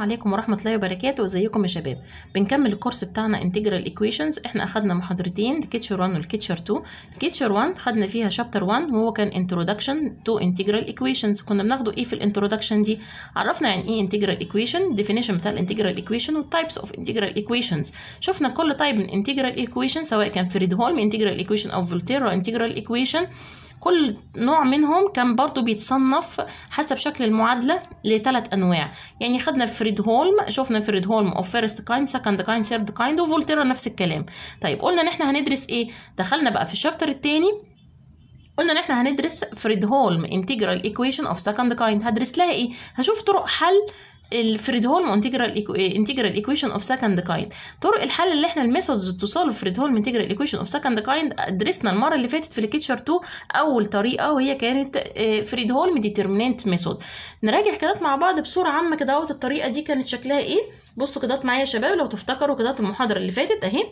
عليكم ورحمة الله وبركاته ازيكم يا شباب بنكمل الكورس بتاعنا انتجرال ايكويشنز احنا اخدنا محاضرتين الكيتشر 1 والكيتشر 2 الكيتشر 1 خدنا فيها شابتر 1 وهو كان انترودكشن تو انتجرال ايكويشنز كنا بناخده ايه في الانترودكشن دي عرفنا يعني ايه انتجرال ايكويشن ديفينيشن بتاع الانتجرال ايكويشن والتايبس اوف انتجرال ايكويشنز شفنا كل تايب من انتجرال ايكويشن سواء كان فريد هولم انتجرال ايكويشن او فولتيرا انتجرال ايكويشن كل نوع منهم كان برضو بيتصنف حسب شكل المعادله لثلاث انواع يعني خدنا فريد هولم شفنا فريد هولم اوف فيرست كايند سكند كايند ثيرد كايند وفولتيرا نفس الكلام طيب قلنا ان احنا هندرس ايه دخلنا بقى في الشابتر الثاني قلنا ان احنا هندرس فريد هولم انتجرال ايكويشن اوف سكند كايند هدرس لها ايه هشوف طرق حل الفريدهولم إيه، انتجرال انتجرال ايكويشن اوف سكند كايند طرق الحل اللي احنا الميثودز تو سولف هولم انتجرال ايكويشن اوف سكند كايند درسنا المره اللي فاتت في الكيتشر 2 اول طريقه وهي كانت آه، فريدهولم ديترمينانت ميثود نراجع كده مع بعض بصوره عامه كده الطريقه دي كانت شكلها ايه بصوا كده معايا يا شباب لو تفتكروا كده المحاضره اللي فاتت اهي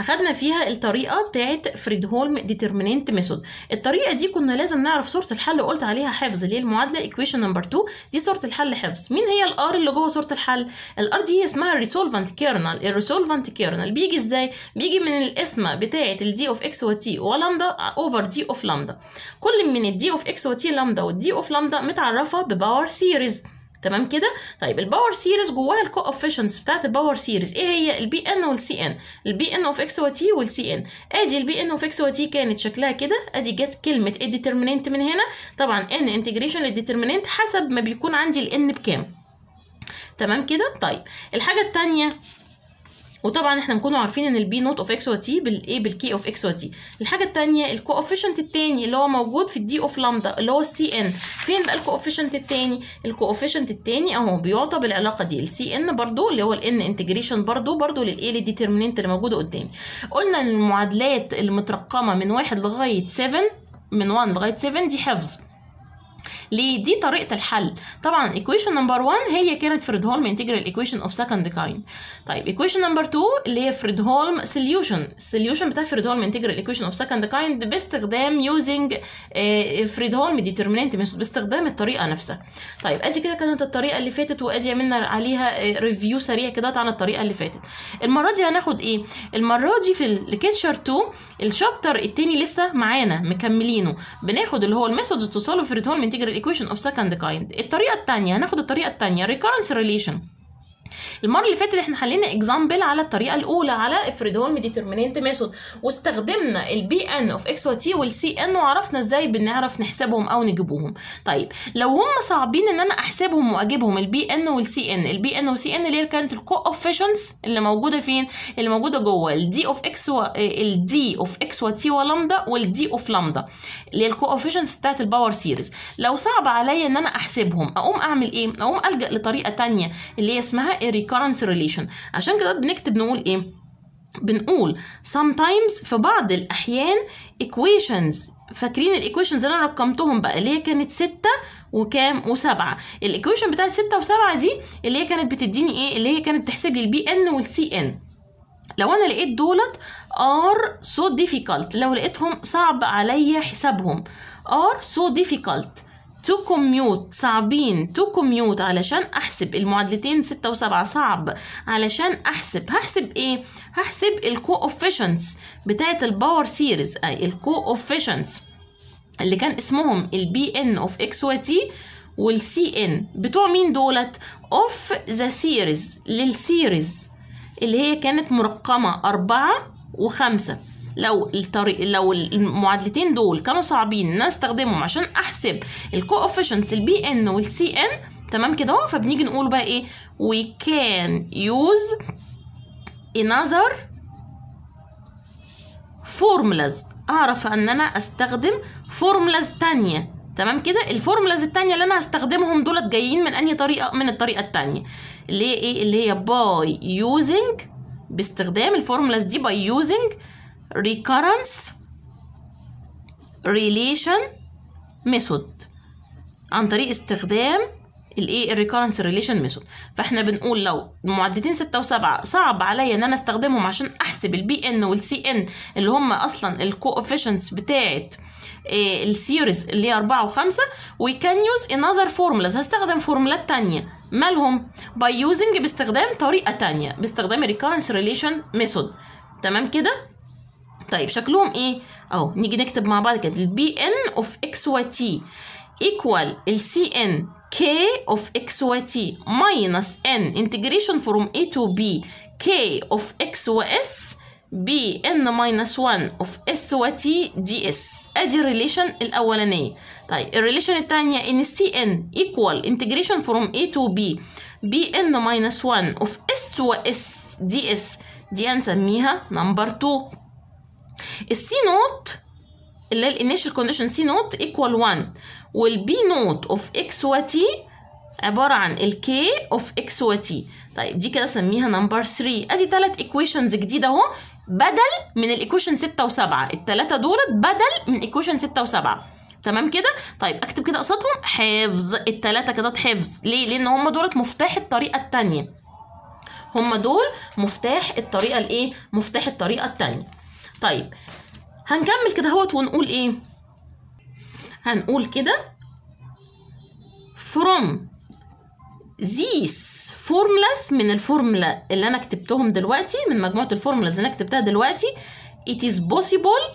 اخدنا فيها الطريقه بتاعه فريد هولم ديترمينانت ميثود الطريقه دي كنا لازم نعرف صوره الحل وقلت عليها حفظ اللي هي المعادله ايكويشن نمبر 2 دي صوره الحل حفظ مين هي الار اللي جوه صوره الحل الار دي هي اسمها الريسولفنت كيرنل الريسولفنت كيرنل بيجي ازاي بيجي من القسمه بتاعه الدي اوف اكس وتي ولامدا اوفر دي اوف لامدا كل من الدي اوف اكس وتي لامدا والدي اوف لامدا متعرفه بباور سيريز تمام كده طيب الباور سيريز جواها الكوفيشنتس بتاعت الباور سيريز ايه هي البي ان والسي ان البي ان اوف اكس وتي والسي ان ادي البي ان اوف اكس وتي كانت شكلها كده ادي جت كلمه الديترمينانت من هنا طبعا ان انتجريشن للديترمينانت حسب ما بيكون عندي الان بكام تمام كده طيب الحاجه الثانيه وطبعا احنا نكونوا عارفين ان البي نوت اوف اكس وتي بالايه بالكي اوف اكس وتي الحاجه الثانيه الكوفيشنت الثاني اللي هو موجود في الدي اوف لامدا اللي هو السي ان فين بقى الكوفيشنت الثاني الكوفيشنت الثاني اهو بيعطى بالعلاقه دي السي ان برده اللي هو الان انتجريشن برده برده للايه ديترمينانت اللي موجوده قدامي قلنا ان المعادلات المترقمه من 1 لغايه 7 من 1 لغايه 7 دي حفظ ليه دي طريقه الحل طبعا ايكويشن نمبر 1 هي كانت فريد هولم انتجرال ايكويشن اوف سكند كايند طيب ايكويشن نمبر 2 اللي هي فريد هولم سوليوشن السوليوشن بتاع فريد هولم انتجرال ايكويشن اوف سكند كايند باستخدام يوزنج فريد هولم ديترمينانت ميثود باستخدام الطريقه نفسها طيب ادي كده كانت الطريقه اللي فاتت وادي عملنا عليها ريفيو آه، سريع كده عن الطريقه اللي فاتت المره دي هناخد ايه المره دي في الكيتشر 2 الشابتر الثاني لسه معانا مكملينه بناخد اللي هو الميثودز تو سولف فريد هولم انتجرال equation of second kind الطريقة الثانية هناخد الطريقة الثانية recurrence relation المره اللي فاتت احنا حلينا اكزامبل على الطريقه الاولى على افريدولم ديترميننت ميثود واستخدمنا البي ان اوف اكس وتي والسي ان وعرفنا ازاي بنعرف نحسبهم او نجيبوهم طيب لو هم صعبين ان انا احسبهم واجيبهم البي ان والسي ان البي ان والسي ان اللي هي كانت الكوفيشنتس اللي موجوده فين اللي موجوده جوه الدي اوف اكس و... الدي اوف اكس وتي ولامدا والدي اوف لامدا اللي هي الكوفيشنتس بتاعت الباور سيريز لو صعب عليا ان انا احسبهم اقوم اعمل ايه اقوم الجا لطريقه ثانيه اللي هي اسمها الريكورنس ريليشن عشان كده بنكتب نقول ايه بنقول sometimes في بعض الأحيان equations فاكرين الايكويشنز اللي انا رقمتهم بقى اللي هي كانت ستة وكام وسبعة الايكويشن بتاعت ستة وسبعة دي اللي هي كانت بتديني ايه اللي هي كانت بتحسب لي البي ان والسي ان لو انا لقيت دولت ار سو ديفيكالت لو لقيتهم صعب عليا حسابهم ار سو ديفيكالت تو كوميوت صعبين تو كوميوت علشان احسب المعادلتين 6 و7 صعب علشان احسب هحسب ايه هحسب الكو اوفيشنتس بتاعه الباور سيريز اي الكو اللي كان اسمهم البي ان اوف اكس وتي تي والسي ان بتوع مين دولت اوف ذا سيريز للسيريز اللي هي كانت مرقمه أربعة وخمسة لو الطريق لو المعادلتين دول كانوا صعبين ان انا استخدمهم عشان احسب الكوفيشنتس البي ان والسي ان تمام كده اهو فبنيجي نقول بقى ايه وي كان يوز انذر فورمولاز اعرف ان انا استخدم فورمولاز تانية تمام كده الفورمولاز التانية اللي انا هستخدمهم دولت جايين من انهي طريقة من الطريقة التانية اللي هي ايه اللي هي باي يوزنج باستخدام الفورمولاز دي باي يوزنج recurrence relation method عن طريق استخدام الايه recurrence ريليشن ميثود فاحنا بنقول لو المعدتين 6 و7 صعب عليا ان انا استخدمهم عشان احسب البي ان والسي ان اللي هم اصلا الكوفيشنتس بتاعه السيريز اللي هي 4 و5 وي كان يوز انذر فورمولاز هستخدم فورمولات تانية مالهم باي يوزنج باستخدام طريقه تانية باستخدام recurrence ريليشن ميثود تمام كده طيب شكلهم ايه اهو نيجي نكتب مع بعض كده البي ان اوف اكس واي تي ايكوال السي ان كي اوف اكس واي تي ماينس ان انتجريشن فروم اي تو بي كي اوف اكس واس بي ان ماينس 1 اوف اس واي تي دي اس ادي الريليشن الاولانيه طيب الريليشن الثانيه ان سي ان ايكوال انتجريشن فروم اي تو بي بي ان ماينس 1 اوف اس واس دي اس دي هنسميها نمبر 2 السي نوت اللي هي الانيشال كونديشن سي نوت ايكوال 1 والبي نوت اوف اكس وتي عباره عن الكي اوف اكس وتي طيب دي كده سميها نمبر 3 ادي ثلاث ايكويشنز جديده اهو بدل من الايكويشن 6 و7 الثلاثه دولت بدل من ايكويشن 6 و7 تمام كده طيب اكتب كده قصادهم حفظ الثلاثه كده حفظ ليه لان هم دولت مفتاح الطريقه الثانيه هم دول مفتاح الطريقه الايه مفتاح الطريقه الثانيه طيب هنكمل كده اهوت ونقول ايه هنقول كده from these formulas من الفورمولا اللي انا كتبتهم دلوقتي من مجموعه الفورمولاز اللي انا كتبتها دلوقتي it is possible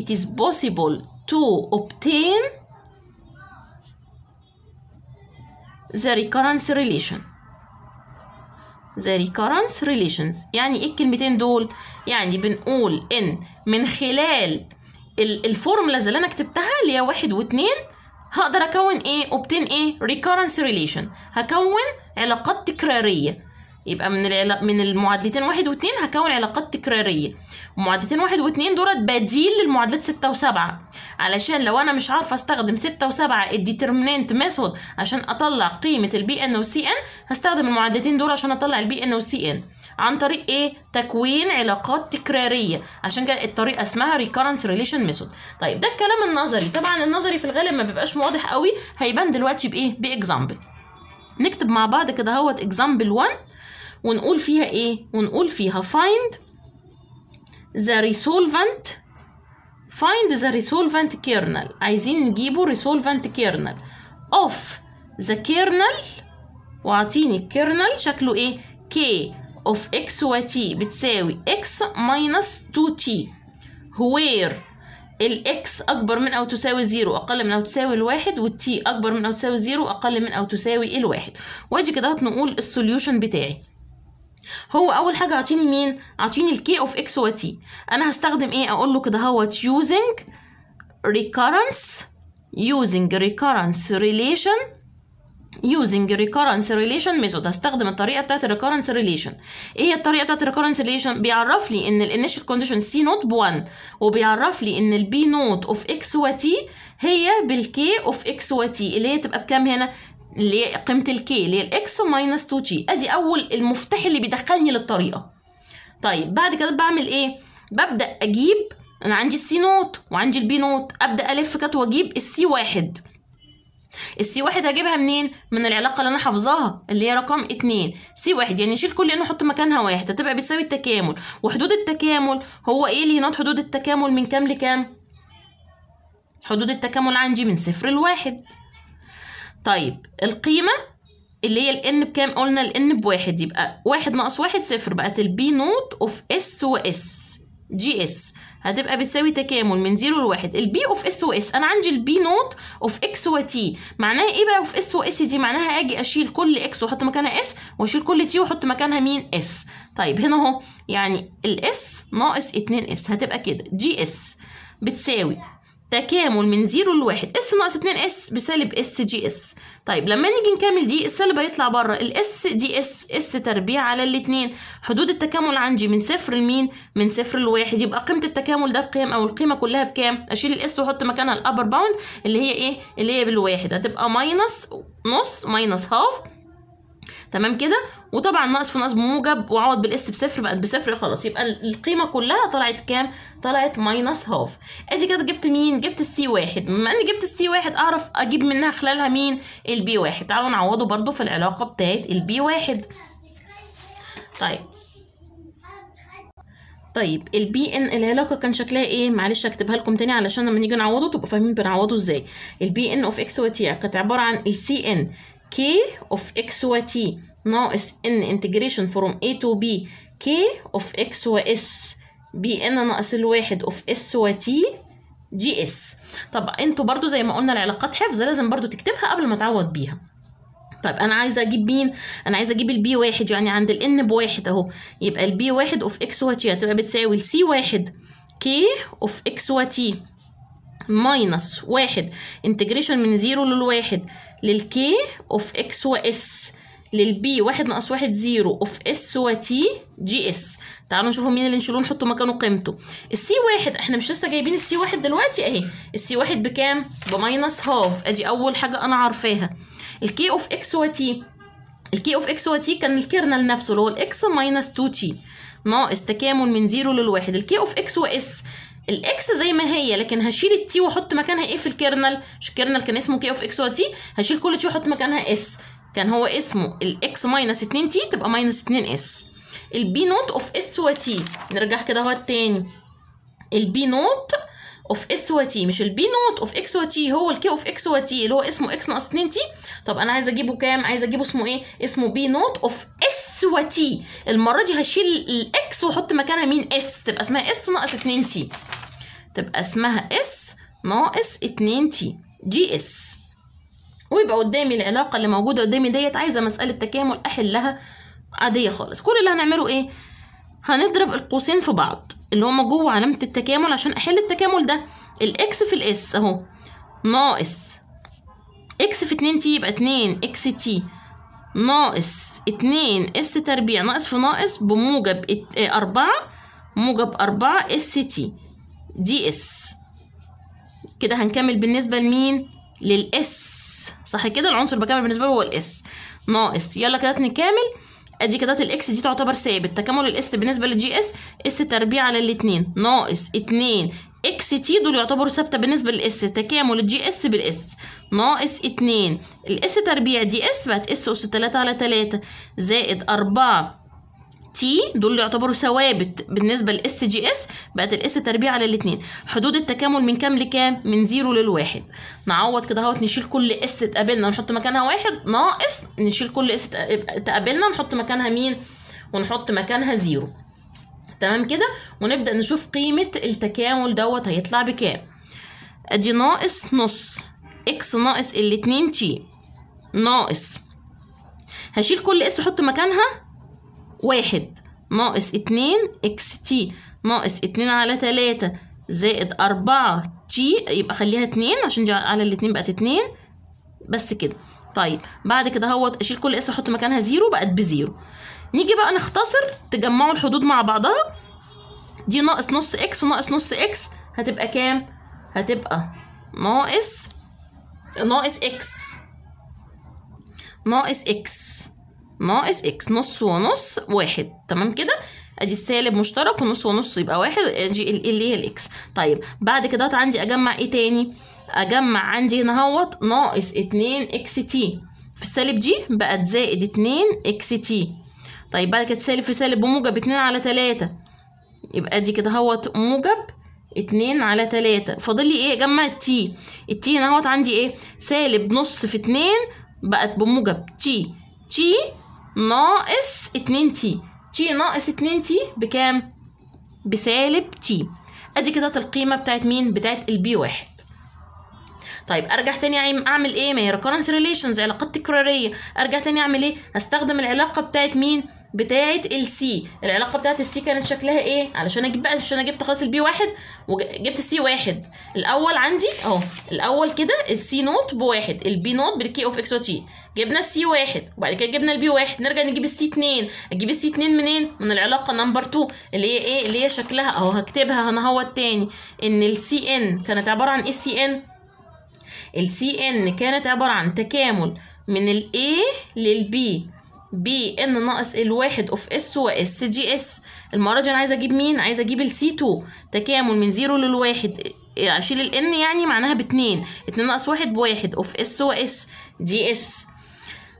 it is possible to obtain the recurrence relation the recurrence relations يعني ايه الكلمتين دول يعني بنقول ان من خلال الفورمولاز اللي انا كتبتها اللي هي واحد واتنين هقدر اكون ايه obtain ايه recurrence relation هكون علاقات تكراريه يبقى من العلا... من المعادلتين واحد واثنين هكون علاقات تكراريه معادلتين واحد واثنين دولت بديل للمعادلات ستة وسبعة علشان لو انا مش عارفه استخدم ستة وسبعة الديترمينانت ميثود عشان اطلع قيمه البي ان والسي ان هستخدم المعادلتين دول عشان اطلع البي ان والسي ان عن طريق ايه تكوين علاقات تكراريه عشان كده الطريقه اسمها ريكارنس ريليشن ميثود طيب ده الكلام النظري طبعا النظري في الغالب ما بيبقاش واضح قوي هيبان دلوقتي بايه باكزامبل نكتب مع بعض كده اهوت اكزامبل 1 ونقول فيها ايه ونقول فيها find the resolvent find the resolvent kernel عايزين نجيبه resolvent kernel of the kernel واعطيني kernel شكله ايه k of x و t بتساوي x minus 2t where x اكبر من او تساوي زيرو اقل من او تساوي الواحد t اكبر من او تساوي زيرو اقل من او تساوي الواحد واجي كده نقول السوليوشن بتاعي هو اول حاجه اعطيني مين اعطيني الكي اوف اكس وتي انا هستخدم ايه اقول له كده هوت يوزنج recurrence using recurrence relation using recurrence relation method هستخدم الطريقه بتاعت recurrence relation ايه هي الطريقه بتاعت recurrence relation بيعرف لي ان الانيشال كونديشن سي نوت ب1 وبيعرف لي ان البي نوت اوف اكس وتي هي بالكي اوف اكس وتي اللي هي تبقى بكام هنا اللي هي قيمه الكي اللي هي الاكس ماينس 2 جي ادي اول المفتاح اللي بيدخلني للطريقه طيب بعد كده بعمل ايه ببدا اجيب انا عندي السي نوت وعندي البي نوت ابدا الف كده واجيب السي واحد السي واحد هجيبها منين؟ من العلاقة اللي أنا حافظاها اللي هي رقم اتنين سي واحد يعني نشيل كل انه نحط مكانها واحد هتبقى بتساوي التكامل وحدود التكامل هو إيه اللي هنا حدود التكامل من كام لكام؟ حدود التكامل عندي من صفر لواحد طيب القيمة اللي هي n بكام قلنا الان بواحد يبقى واحد ناقص واحد صفر بقت b نوت اوف اس واس جي اس هتبقى بتساوي تكامل من 0 لواحد b اوف اس واس انا عندي b نوت اوف اكس وتي معناها ايه بقى اوف اس واس دي معناها اجي اشيل كل اكس واحط مكانها اس واشيل كل تي واحط مكانها مين اس طيب هنا اهو يعني s ناقص 2 s هتبقى كده جي اس بتساوي تكامل من 0 ل 1 اس ناقص 2 اس بسالب اس جي اس طيب لما نيجي نكمل دي السالب هيطلع بره الاس دي اس اس تربيع على الاتنين حدود التكامل عندي من صفر لمين من صفر لواحد يبقى قيمه التكامل ده بكام او القيمه كلها بكام اشيل الاس واحط مكانها الابر باوند اللي هي ايه اللي هي بالواحد هتبقى ماينس نص ماينس هاف تمام كده وطبعا ناقص في ناقص بموجب وعوض بالاس بصفر بقت بصفر خلاص يبقى القيمه كلها طلعت كام طلعت ماينس هاف ادي كده جبت مين جبت السي واحد بما اني جبت السي واحد اعرف اجيب منها خلالها مين البي واحد تعالوا نعوضه برده في العلاقه بتاعت البي واحد طيب طيب البي ان العلاقه كان شكلها ايه معلش اكتبها لكم تاني علشان لما نيجي نعوضه تبقوا فاهمين بنعوضه ازاي البي ان اوف اكس وتي كانت عباره عن السي ان k of x و t ناقص n integration from a to b k of x و s بn ناقص الواحد of s و t جي اس طب انتوا برضو زي ما قلنا العلاقات حفظ لازم برضو تكتبها قبل ما تعوض بيها طيب انا عايزه اجيب مين انا عايزه اجيب البي واحد يعني عند الان بواحد اهو يبقى البي واحد اوف اكس وتي هتبقى بتساوي سي واحد كي اوف اكس وتي ماينس واحد انتجريشن من زيرو للواحد للكي اوف اكس واس للبي واحد ناقص واحد زيرو اوف اس وتي جي اس تعالوا نشوفوا مين اللي نشيلوه نحطه مكانه قيمته السي واحد احنا مش لسه جايبين السي واحد دلوقتي اهي السي واحد بكام بماينس هاف ادي اول حاجه انا عارفاها الكي اوف اكس وتي الكي اوف اكس وتي كان الكيرنل نفسه اللي هو الاكس ماينس 2 تي ناقص تكامل من زيرو للواحد الكي اوف اكس واس الاكس زي ما هي لكن هشيل التي واحط مكانها ايه في الكيرنل مش الكيرنل كان اسمه كي اوف اكس وتي هشيل كل تي واحط مكانها اس كان هو اسمه الاكس ماينس 2 تي تبقى ماينس 2 اس البي نوت اوف اس وتي نرجع كده اهو تاني البي نوت اوف اس وتي مش البي نوت اوف اكس وتي هو الكي اوف اكس وتي اللي هو اسمه اكس ناقص 2 تي طب انا عايزه اجيبه كام عايزه اجيبه اسمه ايه اسمه بي نوت اوف اس وتي المره دي هشيل الاكس واحط مكانها مين اس تبقى اسمها اس ناقص 2 تي تبقى اسمها اس ناقص 2 تي جي اس ويبقى قدامي العلاقه اللي موجوده قدامي ديت عايزه مساله تكامل احلها عاديه خالص كل اللي هنعمله ايه هنضرب القوسين في بعض اللي هما جوه علامه التكامل عشان احل التكامل ده الاكس في الاس اهو ناقص اكس في 2 تي يبقى 2 اكس تي ناقص 2 اس تربيع ناقص في ناقص بموجب 4 آه، موجب 4 اس تي دي اس كده هنكمل بالنسبة لمين للاس صح كده العنصر بكامل بالنسبة له هو الاس ناقص يلا كده نكمل ادي كده الاكس دي تعتبر ثابت تكامل الاس بالنسبة للجي اس اس تربيع على الاتنين ناقص اتنين اكس تي دول يعتبروا ثابته بالنسبه للاس تكامل الجي اس بالاس ناقص 2 الاس تربيع دي اس بقت اس اس 3 على 3 زائد 4 تي دول يعتبروا ثوابت بالنسبه للاس جي اس بقت الاس تربيع على الاثنين حدود التكامل من كام لكام من زيرو للواحد نعوض كده اهوت نشيل كل اس تقابلنا نحط مكانها واحد ناقص نشيل كل اس تقابلنا نحط مكانها مين ونحط مكانها زيرو تمام كده ونبدا نشوف قيمه التكامل دوت هيطلع بكام ادي ناقص نص اكس ناقص الاتنين تي ناقص هشيل كل اس احط مكانها واحد ناقص اتنين اكس تي ناقص اتنين على تلاتة زائد أربعة تي يبقى خليها اتنين عشان دي على الاتنين بقت اتنين بس كده طيب بعد كده اهوت اشيل كل اس واحط مكانها زيرو بقت بزيرو نيجي بقى نختصر تجمعوا الحدود مع بعضها دي ناقص نص اكس وناقص نص اكس هتبقى كام هتبقى ناقص ناقص اكس ناقص اكس ناقص اكس نص ونص واحد تمام كده ادي السالب مشترك ونص ونص يبقى واحد ادي اللي هي الاكس طيب بعد كده عندي اجمع ايه تاني اجمع عندي هنا اهوت ناقص 2 اكس تي في السالب دي بقت زائد 2 اكس تي طيب بعد كده سالب في سالب بموجب 2 على 3 يبقى دي كده اهوت موجب 2 على 3 فاضل لي ايه اجمع التي التي هنا اهوت عندي ايه سالب نص في 2 بقت بموجب تي تي ناقص 2 تي تي ناقص 2 تي بكام بسالب تي ادي كده القيمه بتاعت مين بتاعت البي واحد طيب ارجع تاني اعمل ايه ما هي ريكورنس ريليشنز علاقات تكراريه ارجع تاني اعمل ايه استخدم العلاقه بتاعت مين بتاعت السي العلاقه بتاعت السي كانت شكلها ايه علشان اجيب بقى عشان انا جبت خلاص البي واحد وجبت السي واحد الاول عندي اهو الاول كده السي نوت بواحد البي نوت بالكي اوف اكس تي جبنا السي واحد وبعد كده جبنا البي واحد نرجع نجيب السي اتنين اجيب السي اتنين منين من العلاقه نمبر 2 اللي هي ايه اللي هي شكلها اهو هكتبها هنا اهوت تاني ان السي ان كانت عباره عن ايه السي ان السي ان كانت عباره عن تكامل من الاي للبي ب ان ناقص الواحد اوف اس و اس جي اس المره دي انا عايزه اجيب مين عايزه اجيب السي 2 تكامل من 0 للواحد اشيل الان يعني معناها باتنين اتنين ناقص واحد بواحد اوف اس و اس دي اس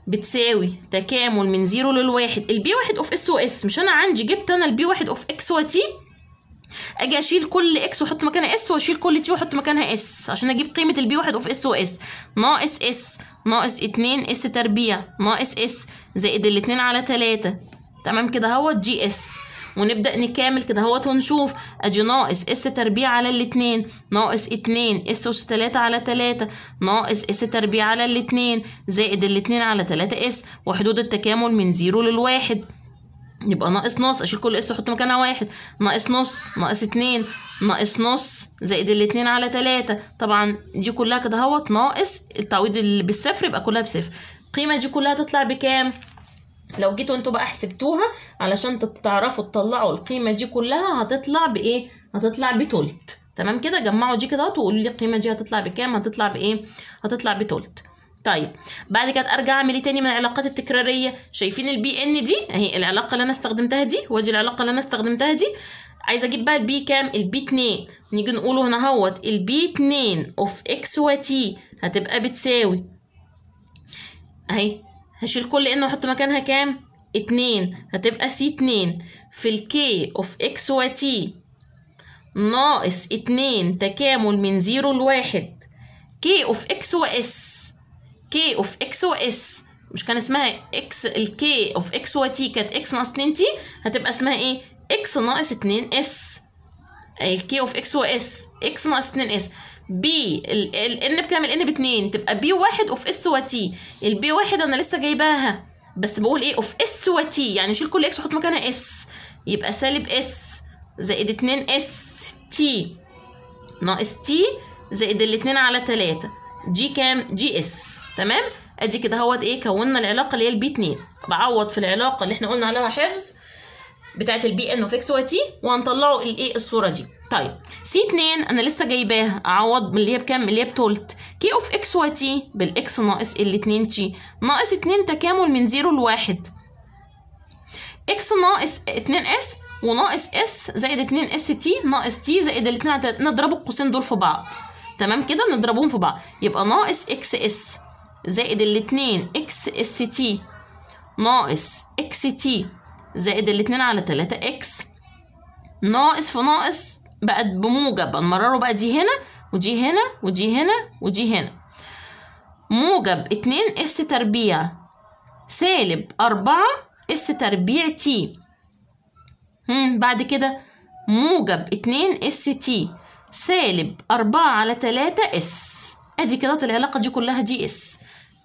بتساوي تكامل من 0 للواحد البي واحد اوف اس و اس مش انا عندي جبت انا البي واحد اوف اكس و تي اجي اشيل كل اكس واحط مكانها اس واشيل كل تي واحط مكانها اس عشان اجيب قيمه البي واحد اوف اس واس ناقص اس ناقص 2 اس تربيع ناقص اس زائد الاتنين على تلاتة تمام كده اهوت جي اس ونبدأ نكامل كده اهوت ونشوف ادي ناقص اس تربيع على الاتنين ناقص اتنين اس اس تلاتة على تلاتة ناقص اس تربيع على الاتنين زائد الاتنين على تلاتة اس وحدود التكامل من زيرو للواحد يبقى ناقص نص اشيل كل اس واحط مكانها واحد ناقص نص ناقص اتنين ناقص نص زائد الاتنين على تلاتة طبعا دي كلها كده اهوت ناقص التعويض اللي بالصفر يبقى كلها بصفر القيمه دي كلها تطلع بكام لو جيتوا انتوا بقى حسبتوها علشان تعرفوا تطلعوا القيمه دي كلها هتطلع بايه هتطلع بتلت تمام كده جمعوا دي كده وقولوا لي القيمه دي هتطلع بكام هتطلع بايه هتطلع بتلت طيب بعد كده ارجع اعمل ايه تاني من العلاقات التكراريه شايفين البي ان دي اهي العلاقه اللي انا استخدمتها دي وادي العلاقه اللي انا استخدمتها دي عايزه اجيب بقى البي كام البي 2 نيجي نقوله هنا اهوت البي 2 اوف اكس وتي هتبقى بتساوي اهي هشيل كل ان واحط مكانها كام 2 هتبقى سي 2 في الكي اوف اكس وتي ناقص 2 تكامل من 0 ل 1 كي اوف اكس واس كي اوف اكس واس مش كان اسمها اكس الكي اوف اكس وتي كانت اكس ناقص 2 تي هتبقى اسمها ايه اكس ناقص 2 اس الكي اوف اكس واس اكس ناقص 2 اس بي الان بكام الان ب 2 تبقى بي واحد اوف اس وتي البي واحد انا لسه جايباها بس بقول ايه اوف اس وتي يعني شيل كل اكس وحط مكانها اس يبقى سالب اس زائد 2 اس تي ناقص تي زائد الاثنين على تلاتة جي كام جي اس تمام ادي كده اهوت ايه كوننا العلاقه اللي هي البي 2 بعوض في العلاقه اللي احنا قلنا عليها حفظ بتاعه البي ان اوف اكس واي تي وهنطلعه الايه الصوره دي طيب سي 2 انا لسه جايباها اعوض اللي هي بكام اللي هي بتولت كي اوف اكس واي تي بالاكس ناقص ال 2 تي ناقص 2 تكامل من 0 ل 1 اكس ناقص 2 اس وناقص اس زائد 2 اس تي ناقص تي زائد الاثنين نضربوا القوسين دول في بعض تمام كده نضربهم في بعض يبقى ناقص اكس اس زائد الاتنين اكس اس تي ناقص اكس تي زائد الاتنين على تلاتة اكس ناقص في ناقص بقت بموجب نمرره بقى دي هنا ودي هنا ودي هنا ودي هنا موجب اتنين اس تربيع سالب أربعة اس تربيع تي بعد كده موجب اتنين اس تي سالب أربعة على تلاتة اس أدي كده العلاقة دي كلها دي اس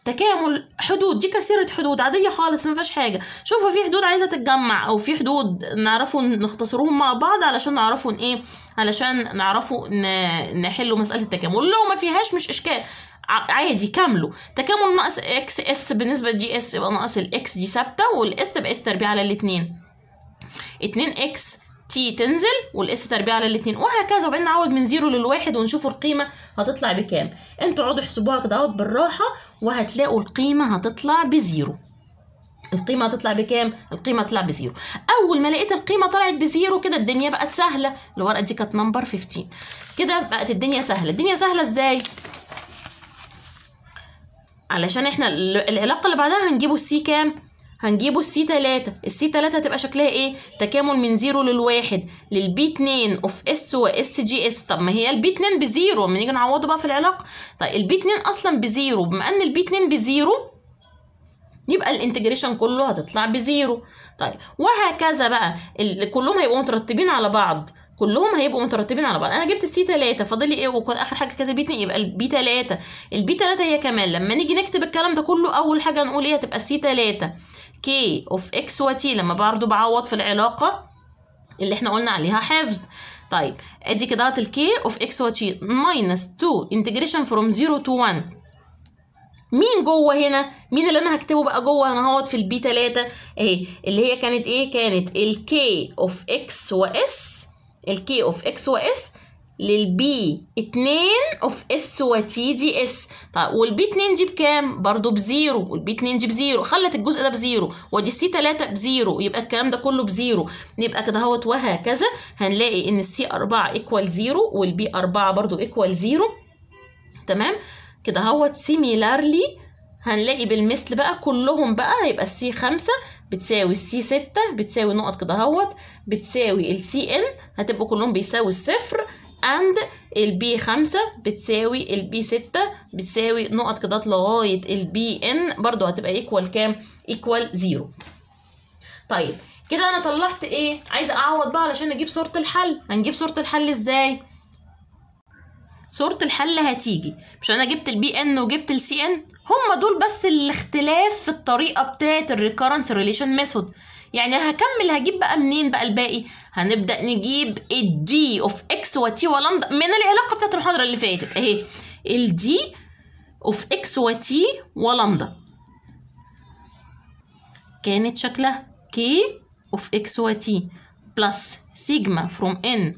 تكامل حدود دي كثيرة حدود عادية خالص ما فيهاش حاجة شوفوا في حدود عايزة تتجمع أو في حدود نعرفوا نختصروهم مع بعض علشان نعرفوا إيه علشان نعرفوا نحلوا مسألة التكامل لو ما فيهاش مش إشكال عادي كامله تكامل ناقص اكس اس بالنسبة لجي اس يبقى ناقص الاكس دي ثابتة والاس تبقى اس تربيع على الاتنين اتنين اكس تي تنزل والاس تربيع على الاتنين وهكذا وبعدين نعوض من زيرو للواحد ونشوفوا القيمة هتطلع بكام انتوا اقعدوا احسبوها كده اهو بالراحة وهتلاقوا القيمة هتطلع بزيرو القيمة هتطلع بكام؟ القيمة هتطلع بزيرو. أول ما لقيت القيمة طلعت بزيرو كده الدنيا بقت سهلة، الورقة دي كانت نمبر 15. كده بقت الدنيا سهلة، الدنيا سهلة إزاي؟ علشان إحنا العلاقة اللي بعدها هنجيبه السي كام؟ هنجيبه السي 3 السي 3 هتبقى شكلها ايه تكامل من 0 للواحد للبي 2 اوف اس واس جي اس طب ما هي البي 2 بزيرو اما نيجي نعوضه بقى في العلاقه طيب البي 2 اصلا بزيرو بما ان البي 2 بزيرو يبقى الانتجريشن كله هتطلع بزيرو طيب وهكذا بقى كلهم هيبقوا مترتبين على بعض كلهم هيبقوا مترتبين على بعض انا جبت السي 3 فاضل لي ايه واخر حاجه كده بي 2 يبقى البي 3 البي 3 هي كمان لما نيجي نكتب الكلام ده كله اول حاجه هنقول ايه هتبقى السي 3 كي اوف اكس وتي لما برضو بعوض في العلاقه اللي احنا قلنا عليها حفظ طيب ادي كده الكي اوف اكس وتي ماينس 2 انتجريشن فروم 0 تو 1 مين جوه هنا مين اللي انا هكتبه بقى جوه انا هقعد في البي 3 اهي اللي هي كانت ايه كانت الكي اوف اكس واس الكي اوف اكس واس للبي 2 اوف اس وتي دي اس طيب والبي 2 دي بكام برضو بزيرو والبي 2 دي بزيرو خلت الجزء ده بزيرو ودي السي 3 بزيرو يبقى الكلام ده كله بزيرو يبقى كده اهوت وهكذا هنلاقي ان السي 4 ايكوال زيرو والبي 4 برضو ايكوال زيرو تمام كده اهوت سيميلارلي هنلاقي بالمثل بقى كلهم بقى هيبقى السي 5 بتساوي السي 6 بتساوي نقط كده اهوت بتساوي السي ان هتبقوا كلهم بيساوي الصفر اند البي 5 بتساوي البي 6 بتساوي نقط كده لغاية البي ان برضو هتبقى ايكوال كام؟ ايكوال زيرو طيب كده انا طلعت ايه؟ عايزة اعوض بقى علشان اجيب صورة الحل هنجيب صورة الحل ازاي؟ صورة الحل هتيجي مش انا جبت البي ان وجبت السي ان هما دول بس الاختلاف في الطريقة بتاعة الريكارنس ريليشن ميثود يعني هكمل هجيب بقى منين بقى الباقي هنبدا نجيب الدي اوف اكس وتي ولندا من العلاقه بتاعت المحاضره اللي فاتت اهي الدي اوف اكس وتي ولندا كانت شكلها كي اوف اكس وتي بلس سيجما فروم ان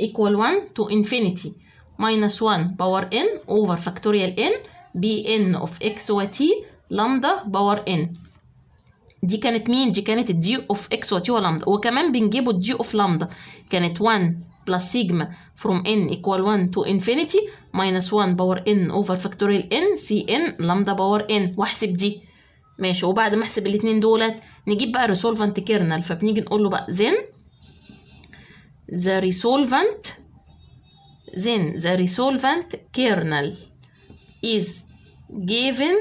ايكوال 1 تو انفينيتي ماينس 1 باور ان اوفر فاكتوريال ان بي ان اوف اكس وتي lambda باور ان دي كانت مين دي كانت الدي اوف اكس وتي ولامدا وكمان بنجيبوا الدي اوف لامدا كانت 1 بلس سيجما فروم ان ايكوال 1 تو انفينيتي ماينس 1 باور ان اوفر فاكتوريال ان سي ان لامدا باور ان واحسب دي ماشي وبعد ما احسب الاتنين دولت نجيب بقى ريسولفنت كيرنال فبنيجي نقول له بقى زين the resolvent زين the resolvent kernel is given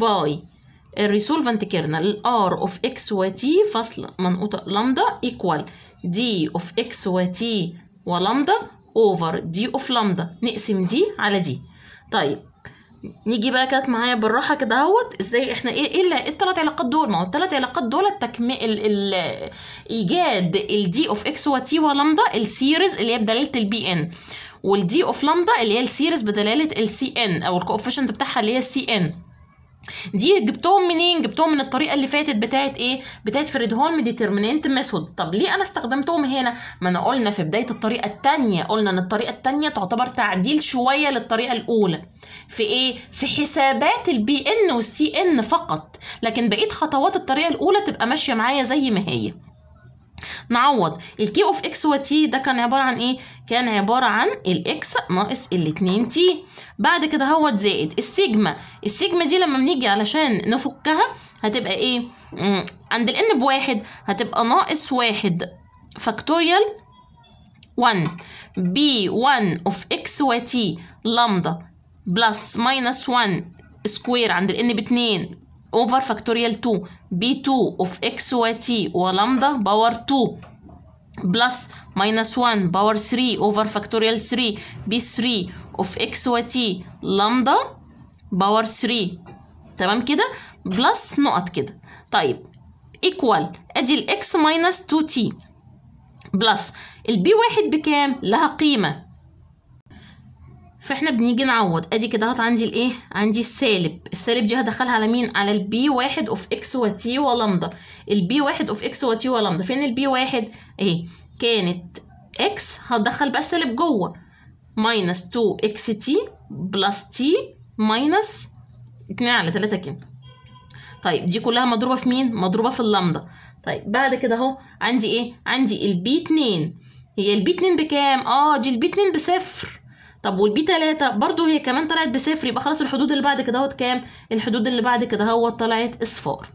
by الريسولفنت كيرنال ار اوف اكس وتي فصل منقوطه لامدا ايكوال دي اوف اكس وتي ولامدا اوفر دي اوف لامدا نقسم دي على دي طيب نيجي بقى كانت معايا بالراحه كده اهوت ازاي احنا ايه ايه الثلاث إيه علاقات دول ما هو الثلاث علاقات دول التكمل ال ايجاد الدي اوف اكس وتي ولامدا السيريز اللي هي بدلاله البي ان والدي اوف لامدا اللي هي السيريز بدلاله السي ان او الكوفيشنت بتاعها اللي هي السي ان دي جبتهم منين جبتهم من الطريقه اللي فاتت بتاعت ايه بتاعت فريد هولم ديترمينانت ميثود طب ليه انا استخدمتهم هنا ما انا قلنا في بدايه الطريقه الثانيه قلنا ان الطريقه الثانيه تعتبر تعديل شويه للطريقه الاولى في ايه في حسابات البي ان والسي ان فقط لكن بقيه خطوات الطريقه الاولى تبقى ماشيه معايا زي ما هي نعوض الكي اوف اكس وتي ده كان عباره عن ايه كان عباره عن الاكس ناقص ال2 تي بعد كده هوت زائد السيجما السيجما دي لما بنيجي علشان نفكها هتبقى ايه عند الان بواحد هتبقى ناقص واحد فاكتوريال 1 بي 1 اوف اكس وتي لامدا بلس ماينس 1 سكوير عند الان باتنين اوفر فاكتوريال 2 بي 2 اوف اكس وتي ولامدا باور 2 بلس ماينس 1 باور 3 اوفر فاكتوريال 3 بي 3 اوف اكس وتي لامدا باور 3 تمام كده بلس نقط كده طيب ايكوال ادي الاكس ماينس 2 تي بلس البي واحد بكام لها قيمه فاحنا بنيجي نعوض ادي كده اهوت عندي الايه عندي السالب السالب دي هدخلها على مين على البي واحد اوف اكس وتي ولمدا البي واحد اوف اكس وتي ولمدا فين البي واحد ايه كانت اكس هتدخل بقى السالب جوه ماينس 2 اكس تي بلس تي ماينس 2 على 3 كده طيب دي كلها مضروبه في مين مضروبه في اللمدا طيب بعد كده اهو عندي ايه عندي البي 2 هي البي 2 بكام اه دي البي 2 بصفر طب والبي 3 برضه هي كمان طلعت بصفر يبقى خلاص الحدود اللي بعد كده اهوت كام الحدود اللي بعد كده اهوت طلعت اصفار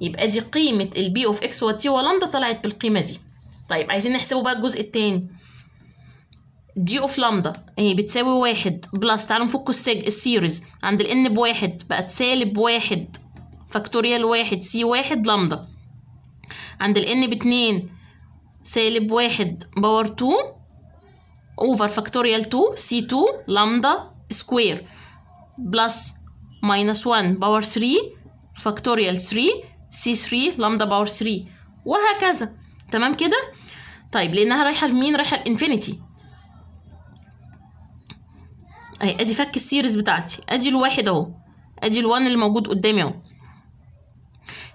يبقى دي قيمه البي اوف اكس وتي ولندا طلعت بالقيمه دي طيب عايزين نحسبه بقى الجزء التاني دي اوف لندا اهي بتساوي واحد بلس تعالوا نفك السج السيريز عند الان بواحد بقت سالب واحد فاكتوريال واحد سي واحد لندا عند الان باتنين سالب واحد باور تو اوفر فاكتوريال 2 سي 2 لامدا سكوير بلس ماينس 1 باور 3 فاكتوريال 3 سي 3 لامدا باور 3 وهكذا تمام كده طيب لانها رايحه لمين رايحه لانفينيتي اهي ادي فك السيريز بتاعتي ادي الواحد اهو ادي ال1 اللي موجود قدامي اهو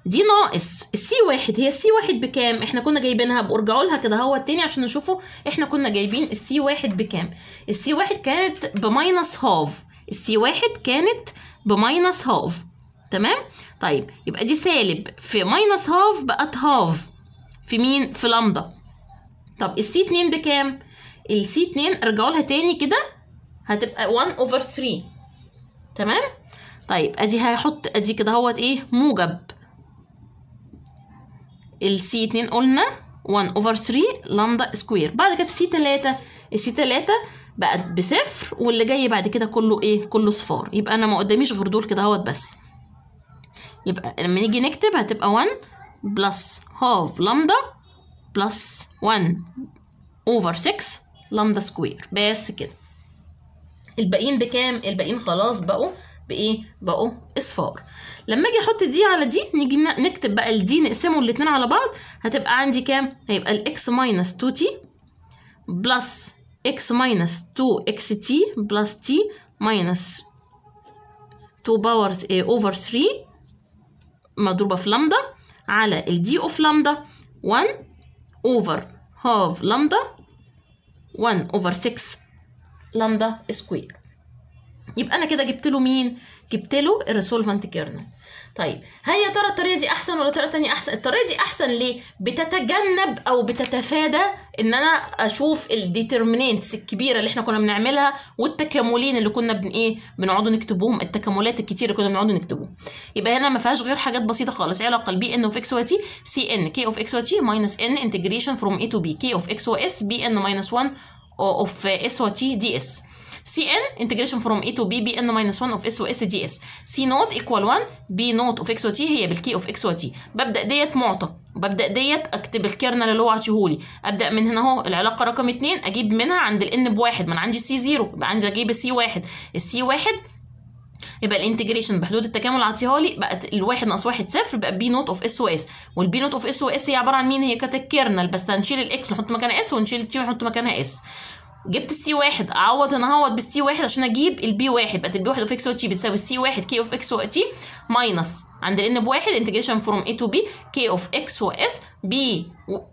دي ناقص السي واحد هي السي واحد بكام احنا كنا جايبينها بارجعوا لها كده هو التاني عشان نشوفه احنا كنا جايبين السي واحد بكام السي واحد كانت بماينس هاف السي واحد كانت بماينس هاف تمام طيب يبقى دي سالب في ماينس هاف بقت هاف في مين في لامدا طب السي اتنين بكام السي اتنين ارجعوا لها تاني كده هتبقى 1 اوفر 3 تمام طيب ادي هحط ادي كده اهوت ايه موجب ال C2 قلنا 1 اوفر 3 لامدا سكوير بعد كده السي 3 السي 3 بقت بصفر واللي جاي بعد كده كله ايه كله صفار يبقى انا ما قداميش غير دول كده اهوت بس يبقى لما نيجي نكتب هتبقى 1 بلس هاف لامدا بلس 1 اوفر 6 لامدا سكوير بس كده الباقيين بكام الباقيين خلاص بقوا بايه بقوا اصفار لما اجي احط دي على دي نيجي نكتب بقى الدي نقسمه الاتنين على بعض هتبقى عندي كام هيبقى الاكس ماينس 2 تي بلس اكس ماينس 2 اكس تي بلس تي ماينس 2 باور اوفر 3 مضروبه في لامدا على الدي اوف لامدا 1 اوفر هاف لامدا 1 اوفر 6 لامدا سكوير يبقى انا كده جبت له مين جبت له الريسولفنت كيرنل طيب هل يا ترى الطريقه دي احسن ولا الطريقه الثانيه احسن الطريقه دي احسن ليه بتتجنب او بتتفادى ان انا اشوف الديترمينينتس الكبيره اللي احنا كنا بنعملها والتكاملين اللي كنا بن ايه بنقعدوا نكتبوهم التكاملات الكتير اللي كنا بنقعدوا نكتبوهم يبقى هنا ما فيهاش غير حاجات بسيطه خالص إيه علاقه البي ان اوف اكس واي تي سي ان كي اوف اكس واي تي ماينس ان انتجريشن فروم اي تو بي كي اوف اكس واي اس بي ان ماينس 1 اوف اس واي تي دي اس سي ان انتجريشن فروم اي تو بي بي ان ماينس 1 اوف اس واس دي اس سي نوت ايكوال 1 بي نوت اوف اكس وتي هي بالكي اوف اكس وتي ببدا ديت معطى ببدا ديت اكتب الكيرنل اللي هو عطيهولي ابدا من هنا اهو العلاقه رقم 2 اجيب منها عند الان بواحد ما انا عندي سي 0 يبقى عندي اجيب السي 1 السي 1 يبقى الانتجريشن بحدود التكامل عطيها لي بقت الواحد ناقص واحد صفر بقى بي نوت اوف اس واس والبي نوت اوف اس واس هي عباره عن مين هي كانت الكيرنل بس هنشيل الاكس نحط مكانها اس ونشيل التي ونحط مكانها اس جبت السي واحد اعوض هنا هوت بالسي واحد عشان اجيب البي واحد بقت البي واحد اوف اكس وتي بتساوي السي واحد كي اوف اكس وتي ماينس عند الان بواحد انتجريشن فروم اي تو بي كي اوف اكس واس بي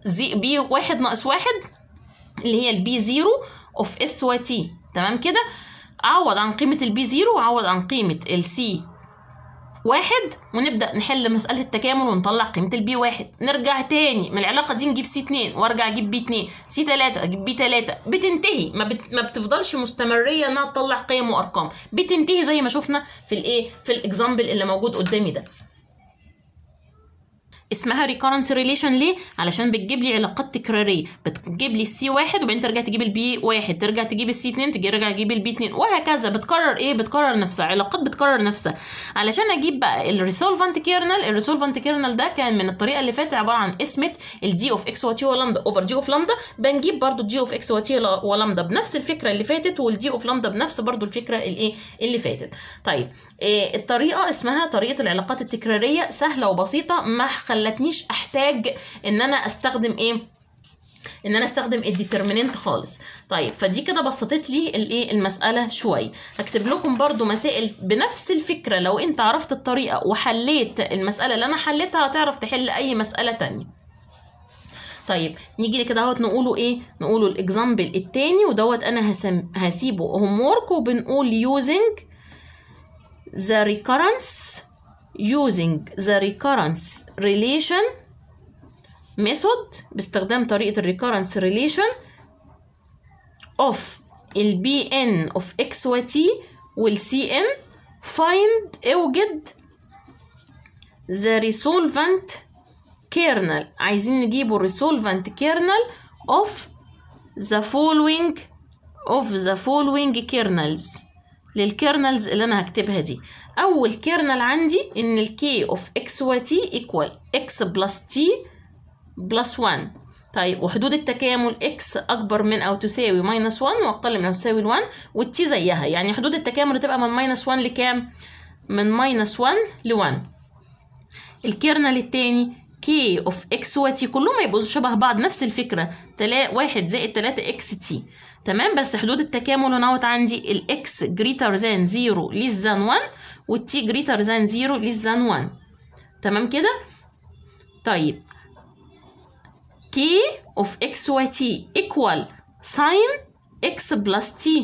زي بي واحد ناقص واحد اللي هي البي زيرو اوف اس وتي تمام كده اعوض عن قيمه البي زيرو واعوض عن قيمه السي واحد ونبدا نحل مساله التكامل ونطلع قيمه البي واحد نرجع تاني من العلاقه دي نجيب سي 2 وارجع اجيب بي 2 سي 3 اجيب بي 3 بتنتهي ما, بت... ما بتفضلش مستمريه انها تطلع قيم وارقام بتنتهي زي ما شفنا في الايه في الاكزامبل اللي موجود قدامي ده اسمها ريكورنس ريليشن ليه علشان بتجيب لي علاقات تكراريه بتجيب لي السي واحد وبعدين ترجع تجيب البي واحد ترجع تجيب السي اتنين ترجع تجيب البي اتنين وهكذا بتكرر ايه بتكرر نفسها علاقات بتكرر نفسها علشان اجيب بقى الريسولفنت كيرنال، الريسولفنت كيرنال ده كان من الطريقه اللي فاتت عباره عن اسمه الدي اوف اكس وتي ولامدا اوفر دي اوف لامدا بنجيب برضو الدي اوف اكس وتي ولامدا بنفس الفكره اللي فاتت والدي اوف لامدا بنفس برضو الفكره الايه اللي فاتت طيب إيه، الطريقه اسمها طريقه العلاقات التكراريه سهله وبسيطه ما خلتنيش احتاج ان انا استخدم ايه ان انا استخدم الديترمينانت خالص طيب فدي كده بسطت لي الايه المساله شويه هكتب لكم برده مسائل بنفس الفكره لو انت عرفت الطريقه وحليت المساله اللي انا حليتها هتعرف تحل اي مساله تانية طيب نيجي كده اهوت نقوله ايه نقوله الاكزامبل التاني ودوت انا هسيبه هوم ورك وبنقول يوزنج the recurrence using the recurrence relation method باستخدام طريقة recurrence relation of ال bn of x و t وال cn find اوجد the resolvent kernel عايزين نجيبوا ال resolvent kernel of the following of the following kernels للكيرنلز اللي انا هكتبها دي اول كيرنل عندي ان الكي اوف اكس وتي ايكوال اكس بلس تي بلس 1 طيب وحدود التكامل اكس اكبر من او تساوي ماينس 1 واقل من او تساوي 1 والتي زيها يعني حدود التكامل هتبقى من ماينس 1 لكام من ماينس 1 ل 1 الكيرنل التاني كي اوف اكس وتي كلهم هيبقوا شبه بعض نفس الفكره تلا زائد تلاتة اكس تي تمام بس حدود التكامل هناوت عندي الاكس جريتر zero 0 ليس one 1 والتي جريتر than 0 ليس than 1 تمام كده طيب k of x y t equal sin x plus t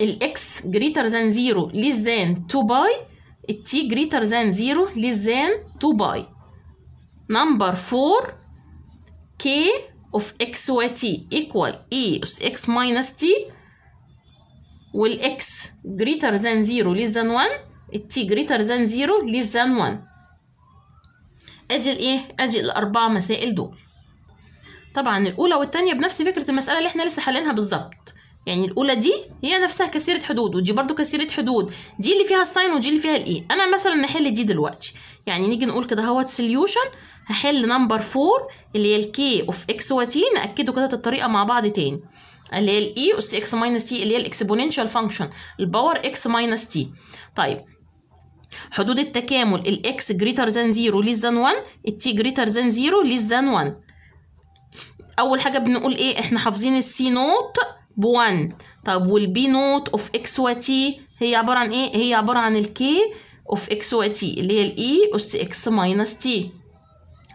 الاكس greater than 0 less than 2 باي التي greater than 0 less than 2 باي number 4 k of x و t equal e اس x minus t x greater than 0 less than 1 t greater than 0 less than 1 ادي الايه ادي الاربع مسائل دول طبعا الاولى والثانيه بنفس فكره المساله اللي احنا لسه حالينها بالظبط يعني الأولى دي هي نفسها كثيرة حدود ودي برضو كثيرة حدود دي اللي فيها الساين ودي اللي فيها الإي e. أنا مثلا نحل دي دلوقتي يعني نيجي نقول كده هوت سوليوشن هحل نمبر 4 اللي هي الكي اوف اكس وتي نأكده كده الطريقة مع بعض تاني اللي هي الاي اس اكس ماينس تي اللي هي الاكسبوننشال فانكشن الباور اكس ماينس تي طيب حدود التكامل الاكس جريتر ذان 0 ليس ذان 1 التي جريتر ذان 0 ليس ذان 1 اول حاجه بنقول ايه احنا حافظين السي نوت ب1 طب والبي نوت اوف اكس وتي هي عباره عن ايه هي عباره عن الكي اوف اكس وتي اللي هي الاي اس اكس ماينس تي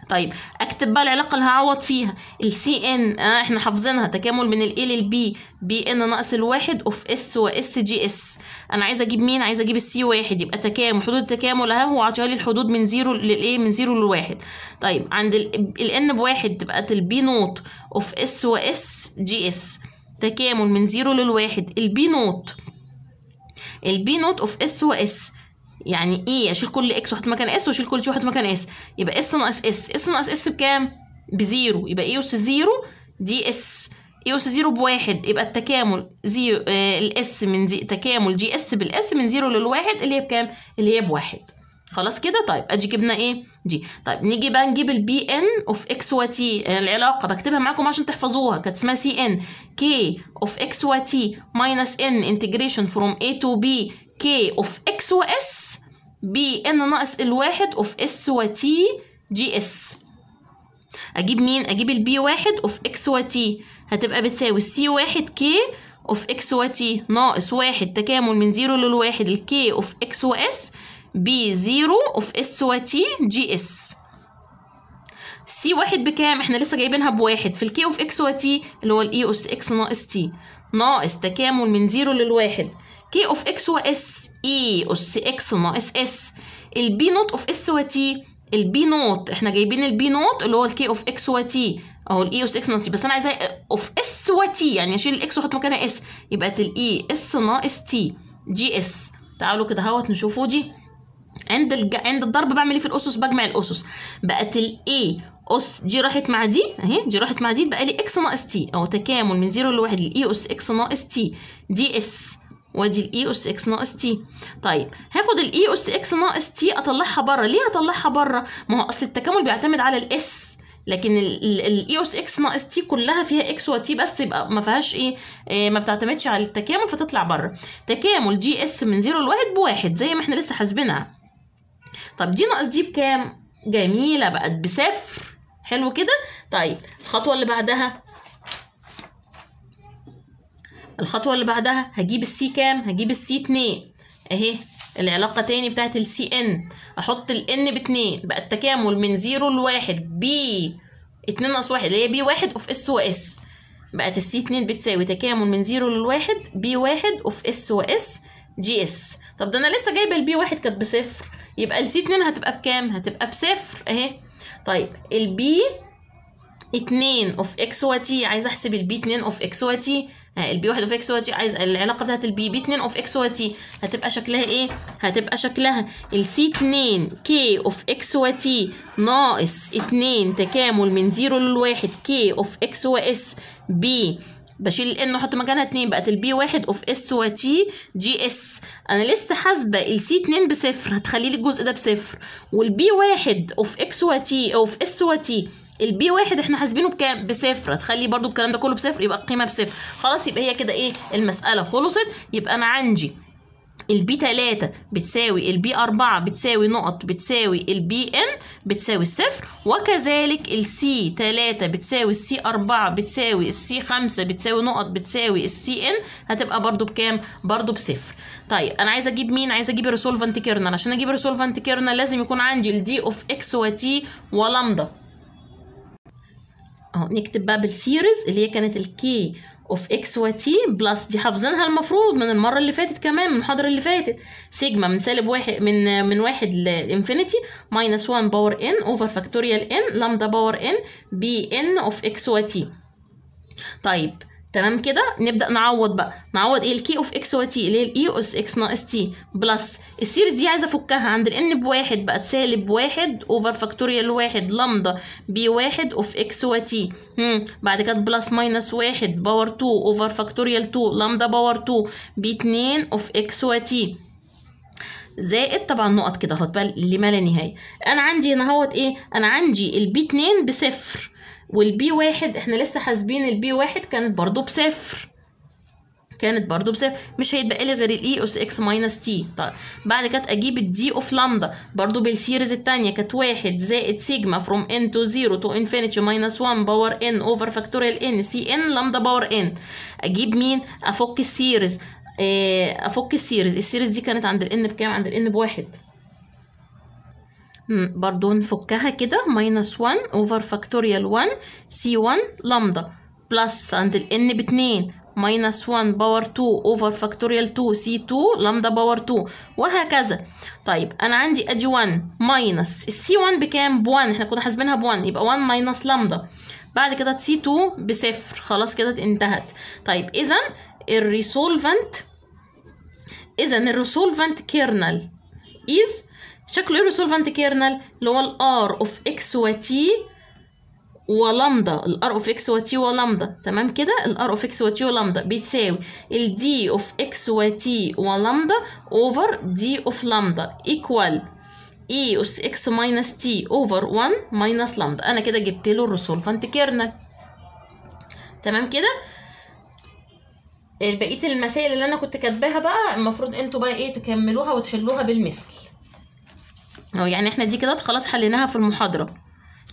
طيب اكتب بقى العلاقه اللي هعوض فيها السي ان آه احنا حافظينها تكامل من الاي للبي بي ان ناقص الواحد اوف اس واس جي اس انا عايزه اجيب مين عايزه اجيب السي واحد يبقى تكامل حدود التكامل اهو هو لي الحدود من زيرو للايه من زيرو لواحد طيب عند الان بواحد تبقى البي نوت اوف اس واس جي اس تكامل من زيرو للواحد البي نوت البي نوت اوف اس واس يعني ايه اشيل كل اكس واحط مكان اس واشيل كل جي واحط مكان اس يبقى اس ناقص اس اس ناقص اس بكام بزيرو يبقى اي اس زيرو دي اس اي اس زيرو بواحد يبقى التكامل زيرو آه الاس من زي تكامل جي اس بالاس من زيرو للواحد اللي هي بكام اللي هي بواحد خلاص كده طيب ادي جبنا ايه دي طيب نيجي بقى نجيب البي ان اوف اكس وتي العلاقه بكتبها معاكم عشان تحفظوها كانت اسمها سي ان كي اوف اكس وتي ماينس ان انتجريشن فروم اي تو بي كي اوف اكس واس بي ان ناقص الواحد اوف اس وتي جي اس اجيب مين اجيب البي واحد اوف اكس وتي هتبقى بتساوي السي واحد كي اوف اكس وتي ناقص واحد تكامل من زيرو للواحد الكي اوف اكس واس بي 0 اوف اس وتي جي اس سي واحد بكام احنا لسه جايبينها بواحد في الكي اوف اكس و تي اللي هو الاي اس اكس ناقص تي ناقص تكامل من 0 للواحد كي اوف اكس و اس اي اس اكس ناقص اس البي نوت اوف اس و تي البي نوت احنا جايبين البي نوت اللي هو الكي اوف اكس و تي اهو الاي اس اكس ناقص تي بس انا عايزاه اوف اس و تي يعني اشيل الاكس واحط مكانها اس يبقى الاي اس e ناقص تي جي اس تعالوا كده اهوت نشوفوا دي عند الج... عند الضرب بعمل ايه في الاسس بجمع الاسس بقت الاي اس دي راحت مع دي اهي دي راحت مع دي بقى لي اكس ناقص تي او تكامل من 0 ل 1 للاي اس اكس ناقص تي دي e اس وادي الاي اس اكس ناقص تي طيب هاخد الاي e اس اكس ناقص تي اطلعها بره ليه اطلعها بره ما هو اصل التكامل بيعتمد على الاس لكن الاي e اس اكس ناقص تي كلها فيها اكس وتي بس يبقى ما فيهاش ايه, إيه ما بتعتمدش على التكامل فتطلع بره تكامل جي اس من 0 لواحد بواحد زي ما احنا لسه حاسبينها طب دي ناقص دي بكام جميله بقت بصفر حلو كده طيب الخطوه اللي بعدها الخطوه اللي بعدها هجيب السي كام هجيب السي اتنين اهي العلاقة تاني بتاعت السي ان احط الان باتنين بقى التكامل من زيرو لواحد بي اتنين ناقص واحد اللي هي بي واحد اوف اس واس بقت السي اتنين بتساوي تكامل من زيرو لواحد بي واحد اوف اس واس جي اس طب ده انا لسه جايبه البي واحد كانت بصفر يبقى سي 2 هتبقى بكام هتبقى بصفر اهي طيب البي 2 اوف اكس وتي عايزه احسب البي 2 اوف اكس وتي البي 1 اوف اكس وتي عايز العلاقه بتاعت البي بي 2 اوف اكس وتي هتبقى شكلها ايه هتبقى شكلها سي 2 كي اوف اكس وتي ناقص 2 تكامل من 0 لل 1 كي اوف اكس واس بي بشيل N واحط مكانها اتنين بقت B واحد اوف اس وتي جي اس انا لسه حاسبه C اتنين بصفر هتخلي لي الجزء ده بصفر B واحد اوف اكس وتي اوف اس وتي B واحد احنا حاسبينه بكام بصفر هتخلي برضو الكلام ده كله بصفر يبقى القيمه بصفر خلاص يبقى هي كده ايه المساله خلصت يبقى انا عندي البي 3 بتساوي البي 4 بتساوي نقط بتساوي البي ان بتساوي الصفر وكذلك السي 3 بتساوي السي 4 بتساوي السي 5 بتساوي نقط بتساوي السي ان هتبقى برضو بكام برضو بصفر طيب انا عايزه اجيب مين عايزه اجيب الريسولفنت كيرنل عشان اجيب الريسولفنت كيرنل لازم يكون عندي الدي اوف اكس وتي ولندا اهو نكتب بقى بالسيريز اللي هي كانت الكي اوف اكس وتي بلس دي حافظينها المفروض من المره اللي فاتت كمان من المحاضره اللي فاتت سيجما من سالب واحد من من واحد لانفينيتي ماينس 1 باور ان اوفر فاكتوريال ان لامدا باور ان بي ان اوف اكس وتي طيب تمام كده نبدا نعوض بقى نعوض ايه الكي اوف اكس وتي اللي هي الاي اوس اكس ناقص تي بلس السيرز دي عايزه افكها عند الان بواحد بقت سالب واحد اوفر فاكتوريال واحد لامدا بي واحد اوف اكس وتي بعد كده بلس ماينس واحد باور 2 اوفر فاكتوريال 2 لامدا باور 2 بي 2 اوف اكس وتي زائد طبعا نقط كده اهوت بقى اللي ما لا نهايه انا عندي هنا اهوت ايه انا عندي البي 2 بصفر والبي واحد احنا لسه حاسبين البي واحد كانت برضو بصفر كانت برضو بصفر مش هيتبقى لي غير الاي e اس اكس ماينس تي طيب بعد كده اجيب الدي اوف لامدا برضو بالسيريز الثانيه كانت واحد زائد سيجما فروم ان تو زيرو تو انفينيتي ماينس 1 باور ان اوفر فاكتوريال ان سي ان لامدا باور ان اجيب مين افك السيريز آه، افك السيريز السيريز دي كانت عند الان بكام عند الان بواحد برضو نفكها كده ماينس 1 اوفر فاكتوريال 1 سي 1 لامدا بلس عند الان 2 ماينس 1 باور 2 اوفر فاكتوريال 2 سي 2 لامدا باور 2 وهكذا طيب انا عندي ادي 1 ماينس السي 1 بكام ب 1 احنا كنا حاسبينها ب 1 يبقى 1 ماينس لامدا بعد كده سي 2 بصفر خلاص كده انتهت طيب اذا الريسولفنت اذا الريسولفنت كيرنل از شكله ايرسولفانت كيرنل اللي هو الار اوف اكس وتي ولامدا الار اوف اكس وتي ولامدا تمام كده الار اوف اكس وتي ولامدا بتساوي الدي اوف اكس وتي ولامدا اوفر دي اوف لامدا ايكوال اي اس اكس ماينس تي اوفر 1 ماينس لامدا انا كده جبت له الريسولفنت كيرنل تمام كده بقيه المسائل اللي انا كنت كاتباها بقى المفروض انتوا بقى ايه تكملوها وتحلوها بالمثل اهو يعني احنا دي كده خلاص حليناها في المحاضره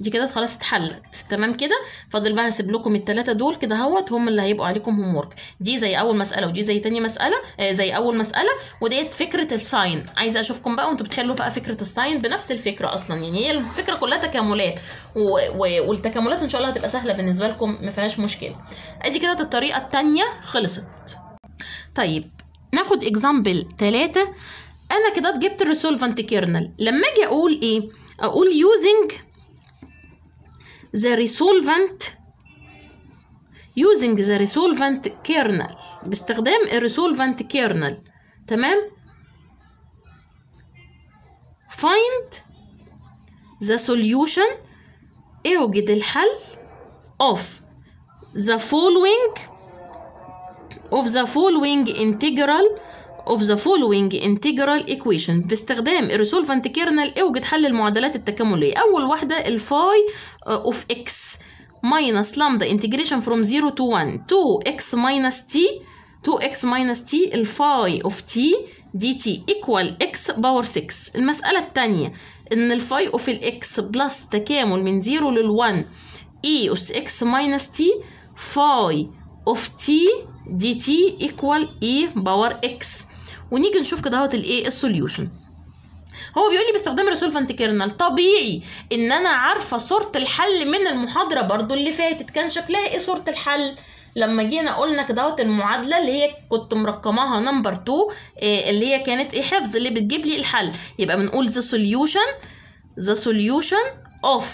دي كده خلاص اتحلت تمام كده فاضل بقى هسيب لكم الثلاثه دول كده اهوت هم اللي هيبقوا عليكم هوم ورك دي زي اول مساله ودي زي تاني مساله آه زي اول مساله وديت فكره الساين عايزه اشوفكم بقى وانتوا بتحلوا بقى فكره الساين بنفس الفكره اصلا يعني هي الفكره كلها تكاملات و... و... والتكاملات ان شاء الله هتبقى سهله بالنسبه لكم ما فيهاش مشكله ادي كده الطريقه الثانيه خلصت طيب ناخد اكزامبل ثلاثه انا كده جبت الريسولفنت كيرنل لما اجي اقول ايه اقول using the resolvent using the resolvent kernel باستخدام الريسولفنت كيرنل تمام find the solution اوجد الحل of the following of the following integral of the following integral equation باستخدام الريسولفنت كيرنال اوجد حل المعادلات التكاملية أول واحدة الفاي of x minus lambda integration from 0 to 1 2x minus t 2x minus t الفاي of t dt equal x باور 6 المسألة الثانية ان الفاي of x بلس تكامل من 0 لل 1 e of x minus t فاي of t dt equal e باور x ونيجي نشوف كده اهوت الايه السوليوشن هو بيقول لي باستخدام ريسولفنت كيرنال طبيعي ان انا عارفه صوره الحل من المحاضره برضو اللي فاتت كان شكلها ايه صوره الحل لما جينا قلنا كدهوت المعادله اللي هي كنت مرقماها نمبر 2 آه، اللي هي كانت ايه حفظ اللي بتجيب لي الحل يبقى بنقول the solution the solution of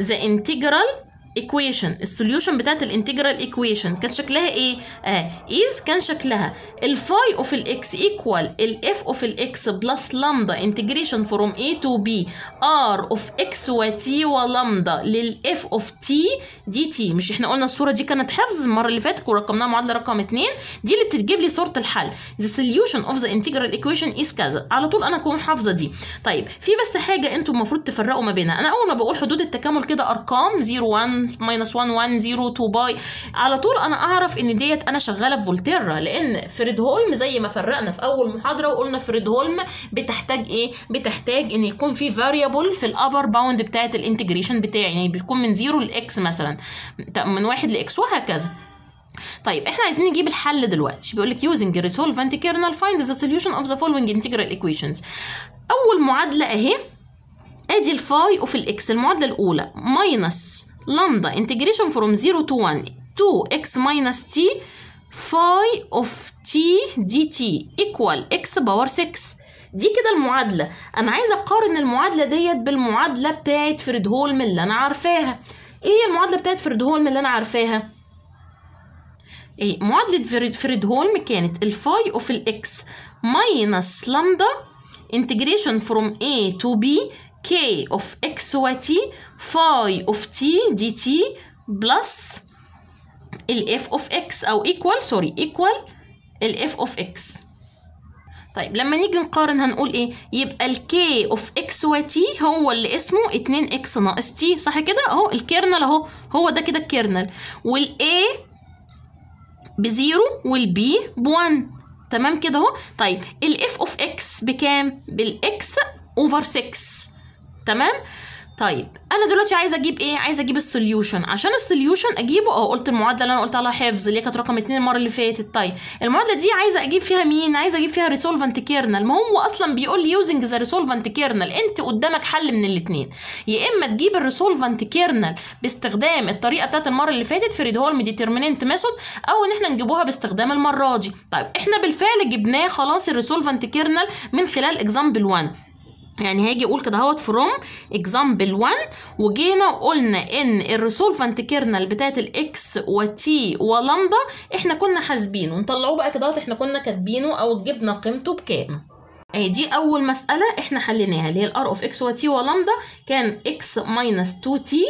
the integral equation السوليوشن بتاعت الانتجرال equation كان شكلها ايه اه ايز كان شكلها الفاي اوف الاكس ايكوال الاف اوف الاكس بلس لامدا انتجريشن فروم اي تو بي ار اوف اكس وتي ولامدا للاف اوف تي دي تي مش احنا قلنا الصوره دي كانت حفظ المره اللي فاتت ورقمناها معادله رقم 2 دي اللي بتجيب لي صوره الحل the solution of the integral equation is كذا على طول انا اكون حافظه دي طيب في بس حاجه انتم المفروض تفرقوا ما بينها انا اول ما بقول حدود التكامل كده ارقام 0 1 ماينس 1 1 0 2 باي على طول انا اعرف ان ديت انا شغاله في فولتيرا لان فريد هولم زي ما فرقنا في اول محاضره وقلنا فريد هولم بتحتاج ايه بتحتاج ان يكون في فاريبل في الابر باوند بتاعه الانتجريشن بتاعي يعني بيكون من 0 لاكس مثلا من 1 لاكس وهكذا طيب احنا عايزين نجيب الحل دلوقتي بيقول لك يوزنج ريسولفنت كيرنال فايند ذا سوليوشن اوف ذا فولوينج انتجرال ايكويشنز اول معادله اهي ادي الفاي وفي الاكس المعادله الاولى ماينس لامدا انتجريشن فروم 0 تو 1 2 اكس ماينس تي فاي اوف تي دي تي ايكوال اكس باور 6 دي كده المعادله انا عايزه اقارن المعادله ديت بالمعادله بتاعه فريد هولم اللي انا عارفاها ايه هي المعادله بتاعه فريد هولم اللي انا عارفاها ايه معادله فريد, فريد هولم كانت الفاي اوف الاكس ماينس لامدا انتجريشن فروم a تو b k of x وt فاي of t dt تي ال f of x أو equal سوري equal ال f of x طيب لما نيجي نقارن هنقول ايه يبقى الكي اوف اكس وتي هو اللي اسمه 2 اكس ناقص تي صح كده اهو الكيرنل اهو هو ده كده الكيرنل والاي بزيرو والبي ب1 تمام كده اهو طيب الاف اوف اكس بكام بالاكس اوفر 6 تمام طيب انا دلوقتي عايزه اجيب ايه عايزه اجيب السوليوشن عشان السوليوشن اجيبه اه قلت المعادله اللي انا قلت عليها حفظ اللي هي كانت رقم 2 المره اللي فاتت طيب المعادله دي عايزه اجيب فيها مين عايزه اجيب فيها ريسولفنت كيرنل ما هو اصلا بيقول لي يوزنج ذا ريسولفنت كيرنل انت قدامك حل من الاثنين يا اما تجيب الريسولفنت كيرنل باستخدام الطريقه بتاعت المره اللي فاتت في ريدهولم ديترميننت ميثود او ان احنا نجيبوها باستخدام المره دي طيب احنا بالفعل جبناه خلاص الريسولفنت كيرنل من خلال اكزامبل 1 يعني هاجي اقول كده اهوت فروم اكزامبل 1 وجينا وقلنا ان الريسولفنت كيرنال بتاعت الاكس وتي ولامدا احنا كنا حاسبينه نطلعوه بقى كده احنا كنا كاتبينه او جبنا قيمته بكام اهي دي اول مساله احنا حليناها اللي هي الار اوف اكس وتي ولامدا كان اكس ماينس 2 تي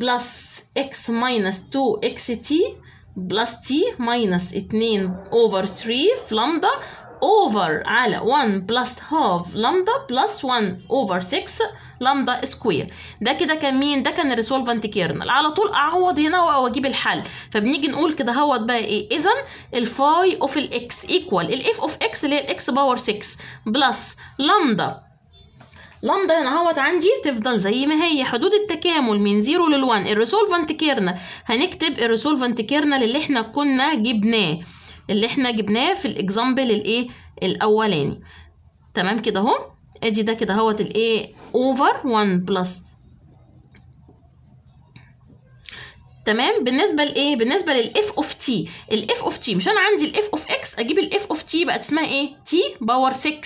بلس اكس ماينس 2 اكس تي بلس تي ماينس 2 اوفر 3 في لامدا over على 1 plus half lambda plus 1 over 6 lambda square ده كده كان مين ده كان الريسولفنت كيرنال على طول اعوض هنا واجيب الحل فبنيجي نقول كده هوت بقى ايه اذا الفاي اوف الاكس ايكوال الاف اوف اكس اللي هي الاكس باور 6 بلس لامدا لامدا هنا اهوت عندي تفضل زي ما هي حدود التكامل من 0 لل 1 الريسولفنت كيرنال هنكتب الريسولفنت كيرنال اللي احنا كنا جبناه اللي احنا جبناه في الاكزامبل الايه الاولاني تمام كده اهو ادي ده كده اهوت الايه اوفر 1 بلس تمام بالنسبه لايه بالنسبه للاف اوف تي الاف اوف تي مش انا عندي الاف اوف اكس اجيب الاف اوف تي بقت اسمها ايه تي باور 6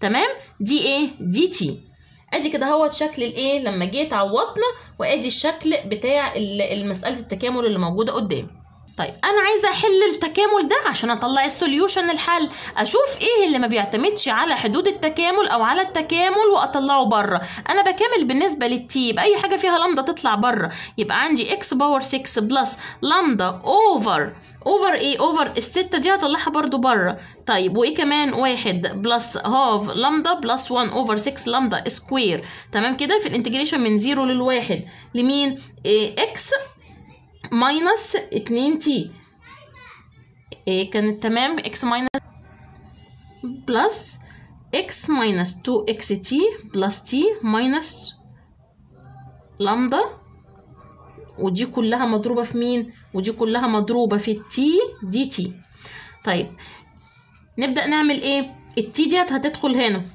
تمام دي ايه دي تي ادي كده اهوت شكل الايه لما جيت عوضنا وادي الشكل بتاع مساله التكامل اللي موجوده قدامي طيب انا عايزه احل التكامل ده عشان اطلع السوليوشن الحل اشوف ايه اللي ما بيعتمدش على حدود التكامل او على التكامل واطلعه بره انا بكامل بالنسبه للتي باي حاجه فيها لامدا تطلع بره يبقى عندي اكس باور 6 بلس لامدا اوفر اوفر ايه اوفر الستة دي هطلعها برضو بره طيب وايه كمان واحد بلس هاف لامدا بلس 1 اوفر 6 لامدا سكوير تمام كده في الانتجريشن من 0 للواحد لمين إيه اكس ماينس 2 تي إيه كانت تمام اكس ماينس بلس اكس ماينس 2 اكس تي بلس تي ماينس لامدا ودي كلها مضروبة في مين ودي كلها مضروبة في التي دي تي طيب نبدأ نعمل ايه التي ديت هتدخل هنا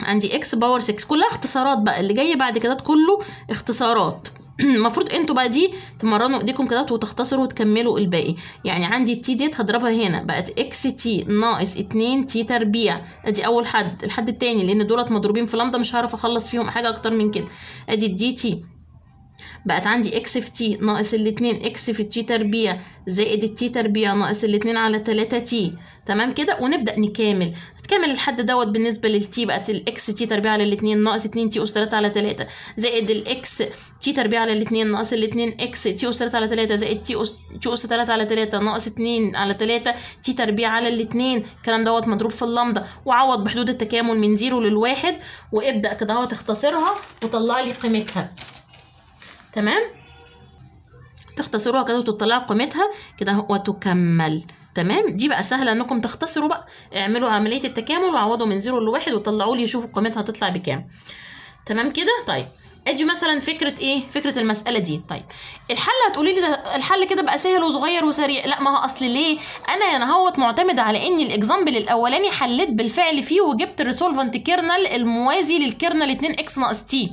عندي اكس باور 6 كلها اختصارات بقى اللي جاي بعد كده كله اختصارات المفروض انتوا بقى دي تمرنوا ايديكم كده وتختصروا وتكملوا الباقي يعني عندي التي ديت هضربها هنا بقت اكس تي ناقص 2 تي تربيع ادي اول حد الحد التاني لان دولت مضروبين في لمده مش هعرف اخلص فيهم حاجه اكتر من كده ادي الدي تي بقت عندي اكس في تي ناقص الاتنين اكس في تي تربيع زائد التي تربيع ناقص الاتنين على تلاتة تي تمام كده ونبدأ نكامل هتكامل الحد دوت بالنسبة للتي بقت الاكس تي تربيع على الاتنين ناقص اتنين تي أس تلاتة على تلاتة زائد الاكس تي تربيع على الاتنين ناقص الاتنين اكس تي أس تلاتة على تلاتة زائد تي أس تي أس تلاتة على تلاتة ناقص اتنين على تلاتة تي تربيع على الاتنين الكلام دوت مضروب في اللمدة وعوض بحدود التكامل من زيرو للواحد وابدأ كده اهو تختصرها وطلع لي قيمتها تمام تختصروها كده وتطلعوا قيمتها كده وتكمل تمام دي بقى سهله انكم تختصروا بقى اعملوا عمليه التكامل وعوضوا من زيرو لواحد وطلعوا لي شوفوا قيمتها تطلع بكام تمام كده طيب اجي مثلا فكره ايه فكره المساله دي طيب الحل هتقولي لي ده الحل كده بقى سهل وصغير وسريع لا ما هو اصل ليه انا يعني انا هوت معتمد على ان الاكزامبل الاولاني حليت بالفعل فيه وجبت الريسولفنت كيرنل الموازي للكيرنل 2 اكس ناقص تي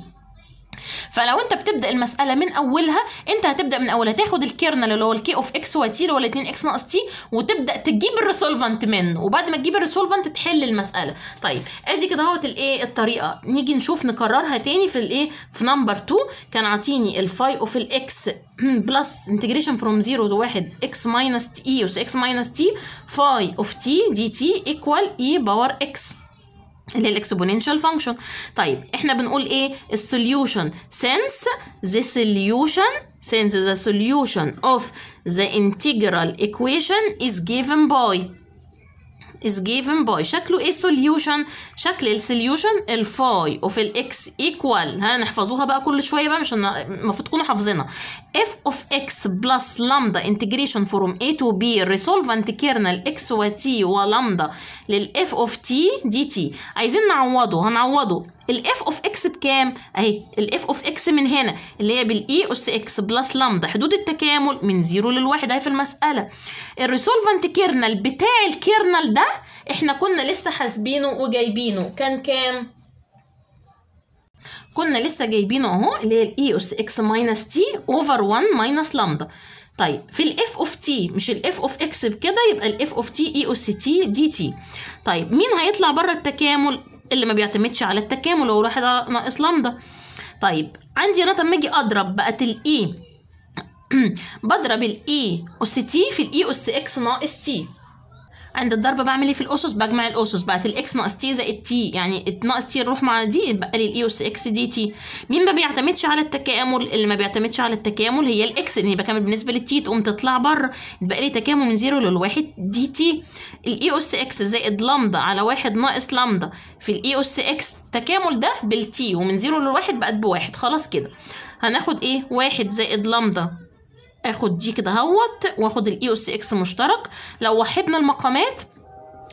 فلو انت بتبدا المساله من اولها انت هتبدا من اولها تاخد الكيرنل اللي هو الكي اوف اكس واي تي اللي هو 2 اكس ناقص تي وتبدا تجيب الريسولفنت منه وبعد ما تجيب الريسولفنت تحل المساله طيب ادي كده اهوت الايه الطريقه نيجي نشوف نكررها تاني في الايه في نمبر 2 كان عاطيني الفاي اوف الاكس بلس انتجريشن فروم 0 تو 1 اكس ماينس تي اس اكس ماينس تي فاي اوف تي دي تي ايكوال اي باور اكس اللي هي الاكسبوننشال فانكشن طيب احنا بنقول ايه السوليوشن since the solution since the solution of the integral equation is given by is given by شكله ايه solution شكل السوليوشن الفاي اوف الاكس ايكوال ها نحفظوها بقى كل شويه بقى مش المفروض تكونوا حافظينها اف اوف اكس بلس لامدا انتجريشن فروم اي تو بي الريسولفنت كيرنال اكس وتي ولامدا للاف اوف تي دي تي عايزين نعوضه هنعوضه الاف اوف اكس بكام اهي الاف اوف اكس من هنا اللي هي بالاي اس اكس بلس لامدا حدود التكامل من 0 للواحد اهي في المساله الريسولفنت كيرنال بتاع الكيرنال ده احنا كنا لسه حاسبينه وجايبينه كان كام كنا لسه جايبينه اهو اللي هي الاي اس اكس ماينس تي اوفر 1 ماينس لامدا طيب في الاف اوف تي مش الاف اوف اكس بكده يبقى الاف اوف تي اي اس تي دي تي طيب مين هيطلع بره التكامل اللي ما بيعتمدش على التكامل هو واحد ناقص لامدا طيب عندي انا لما اجي اضرب بقت الاي e. بضرب الاي اس تي في الاي اس اكس ناقص تي عند الضرب بعمل ايه في الاسس بجمع الاسس بقت الاكس ناقص تي زائد تي يعني ناقص تي نروح مع دي يتبقى لي الاي اس اكس دي تي مين ما بيعتمدش على التكامل اللي ما بيعتمدش على التكامل هي الاكس لان بكمل بالنسبه للتي تقوم تطلع بره يتبقى لي تكامل من زيرو للواحد دي تي الاي e اس اكس زائد لامدا على واحد ناقص لامدا في الاي e اس اكس تكامل ده بالتي ومن زيرو للواحد بقت بواحد خلاص كده هناخد ايه واحد زائد لامدا اخد دي كده هوت واخد الاي اس اكس مشترك لو وحدنا المقامات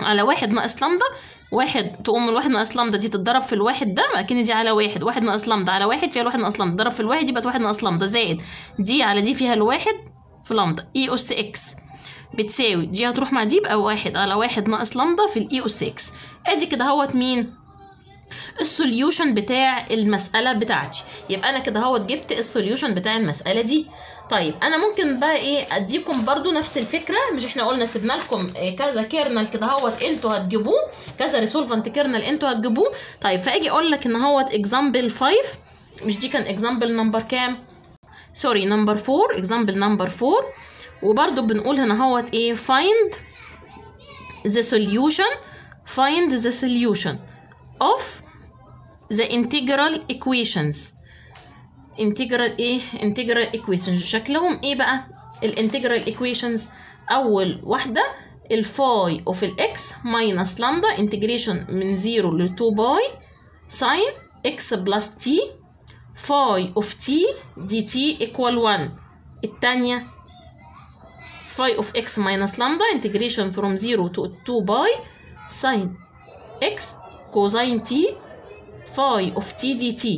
على واحد ناقص لامدا واحد تقوم الواحد ناقص لامدا دي تتضرب في الواحد ده اكن دي على واحد واحد ناقص لامدا على واحد فيها الواحد ناقص لامدا تضرب في الواحد يبقى واحد ناقص لامدا زائد دي على دي فيها الواحد في لامدا اي اس اكس بتساوي دي هتروح مع دي يبقى واحد على واحد ناقص لامدا في الاي اس اكس ادي كده اهوت مين السوليوشن بتاع المسألة بتاعتي يبقى أنا كده اهوت جبت السوليوشن بتاع المسألة دي طيب انا ممكن بقى ايه اديكم برضو نفس الفكره مش احنا قلنا سيبنا لكم إيه، كذا كيرنل كده اهوت انتوا هتجيبوه كذا ريسولفنت كيرنل انتوا هتجيبوه طيب فاجي اقول لك ان اهوت اكزامبل 5 مش دي كان اكزامبل نمبر كام سوري نمبر 4 اكزامبل نمبر 4 وبرضو بنقول هنا اهوت ايه find the solution find the solution of the integral equations انتجرال ايه انتجرال ايكويشنز شكلهم ايه بقى الانتجرال ايكويشنز اول واحده الفاي اوف الاكس ماينس لامدا انتجريشن من 0 ل 2 باي ساين اكس بلس تي فاي اوف تي دي تي ايكوال 1 الثانيه phi of x minus lambda integration from 0 to 2 ساين sine x تي t phi of t dt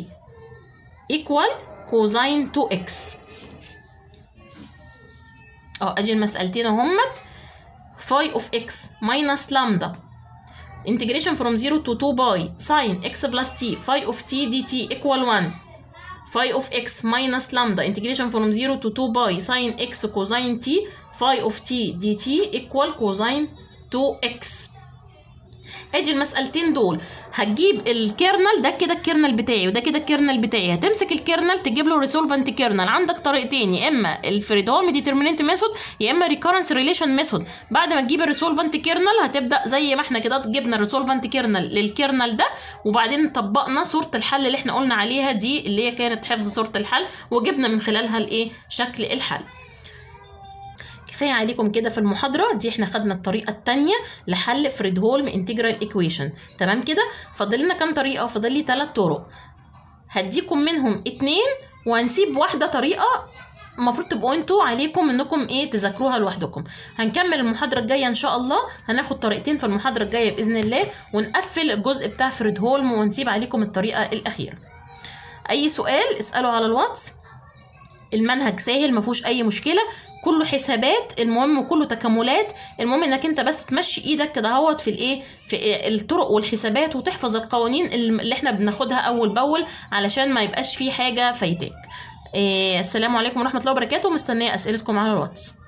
ايكوال كوزين 2x اه ادي المسألتين اهمت فاي اوف اكس ماينس لامدا انتجريشن فروم 0 تو 2 باي ساين اكس بلس تي فاي اوف تي دي تي ايكوال 1 فاي اوف اكس ماينس لامدا انتجريشن فروم 0 تو 2 باي ساين اكس كوزين تي فاي اوف تي دي تي ايكوال كوزين 2 اكس اجي المسالتين دول هتجيب الكيرنل ده كده الكيرنل بتاعي وده كده الكيرنل بتاعي هتمسك الكيرنل تجيب له ريسولفنت كيرنل عندك طريقتين يا اما الفريدهوم ديترمينانت ميثود يا اما ريكورنس ريليشن ميثود بعد ما تجيب الريسولفنت كيرنل هتبدا زي ما احنا كده جبنا الريسولفنت كيرنل للكيرنل ده وبعدين طبقنا صوره الحل اللي احنا قلنا عليها دي اللي هي كانت حفظ صوره الحل وجبنا من خلالها الايه شكل الحل كفايه عليكم كده في المحاضره دي احنا خدنا الطريقه الثانيه لحل فريد هولم انتجرال ايكويشن تمام كده فاضل لنا كام طريقه فاضل لي ثلاث طرق هديكم منهم اتنين وهنسيب واحده طريقه المفروض تبقوا انتوا عليكم انكم ايه تذاكروها لوحدكم هنكمل المحاضره الجايه ان شاء الله هناخد طريقتين في المحاضره الجايه باذن الله ونقفل الجزء بتاع فريد هولم ونسيب عليكم الطريقه الاخيره اي سؤال اساله على الواتس المنهج سهل ما فيهوش اي مشكله كله حسابات المهم كله تكاملات المهم انك انت بس تمشي ايدك كده اهوت في الايه في الطرق والحسابات وتحفظ القوانين اللي احنا بناخدها اول باول علشان ما يبقاش في حاجه فايتاك إيه السلام عليكم ورحمه الله وبركاته مستنيه اسئلتكم على الواتس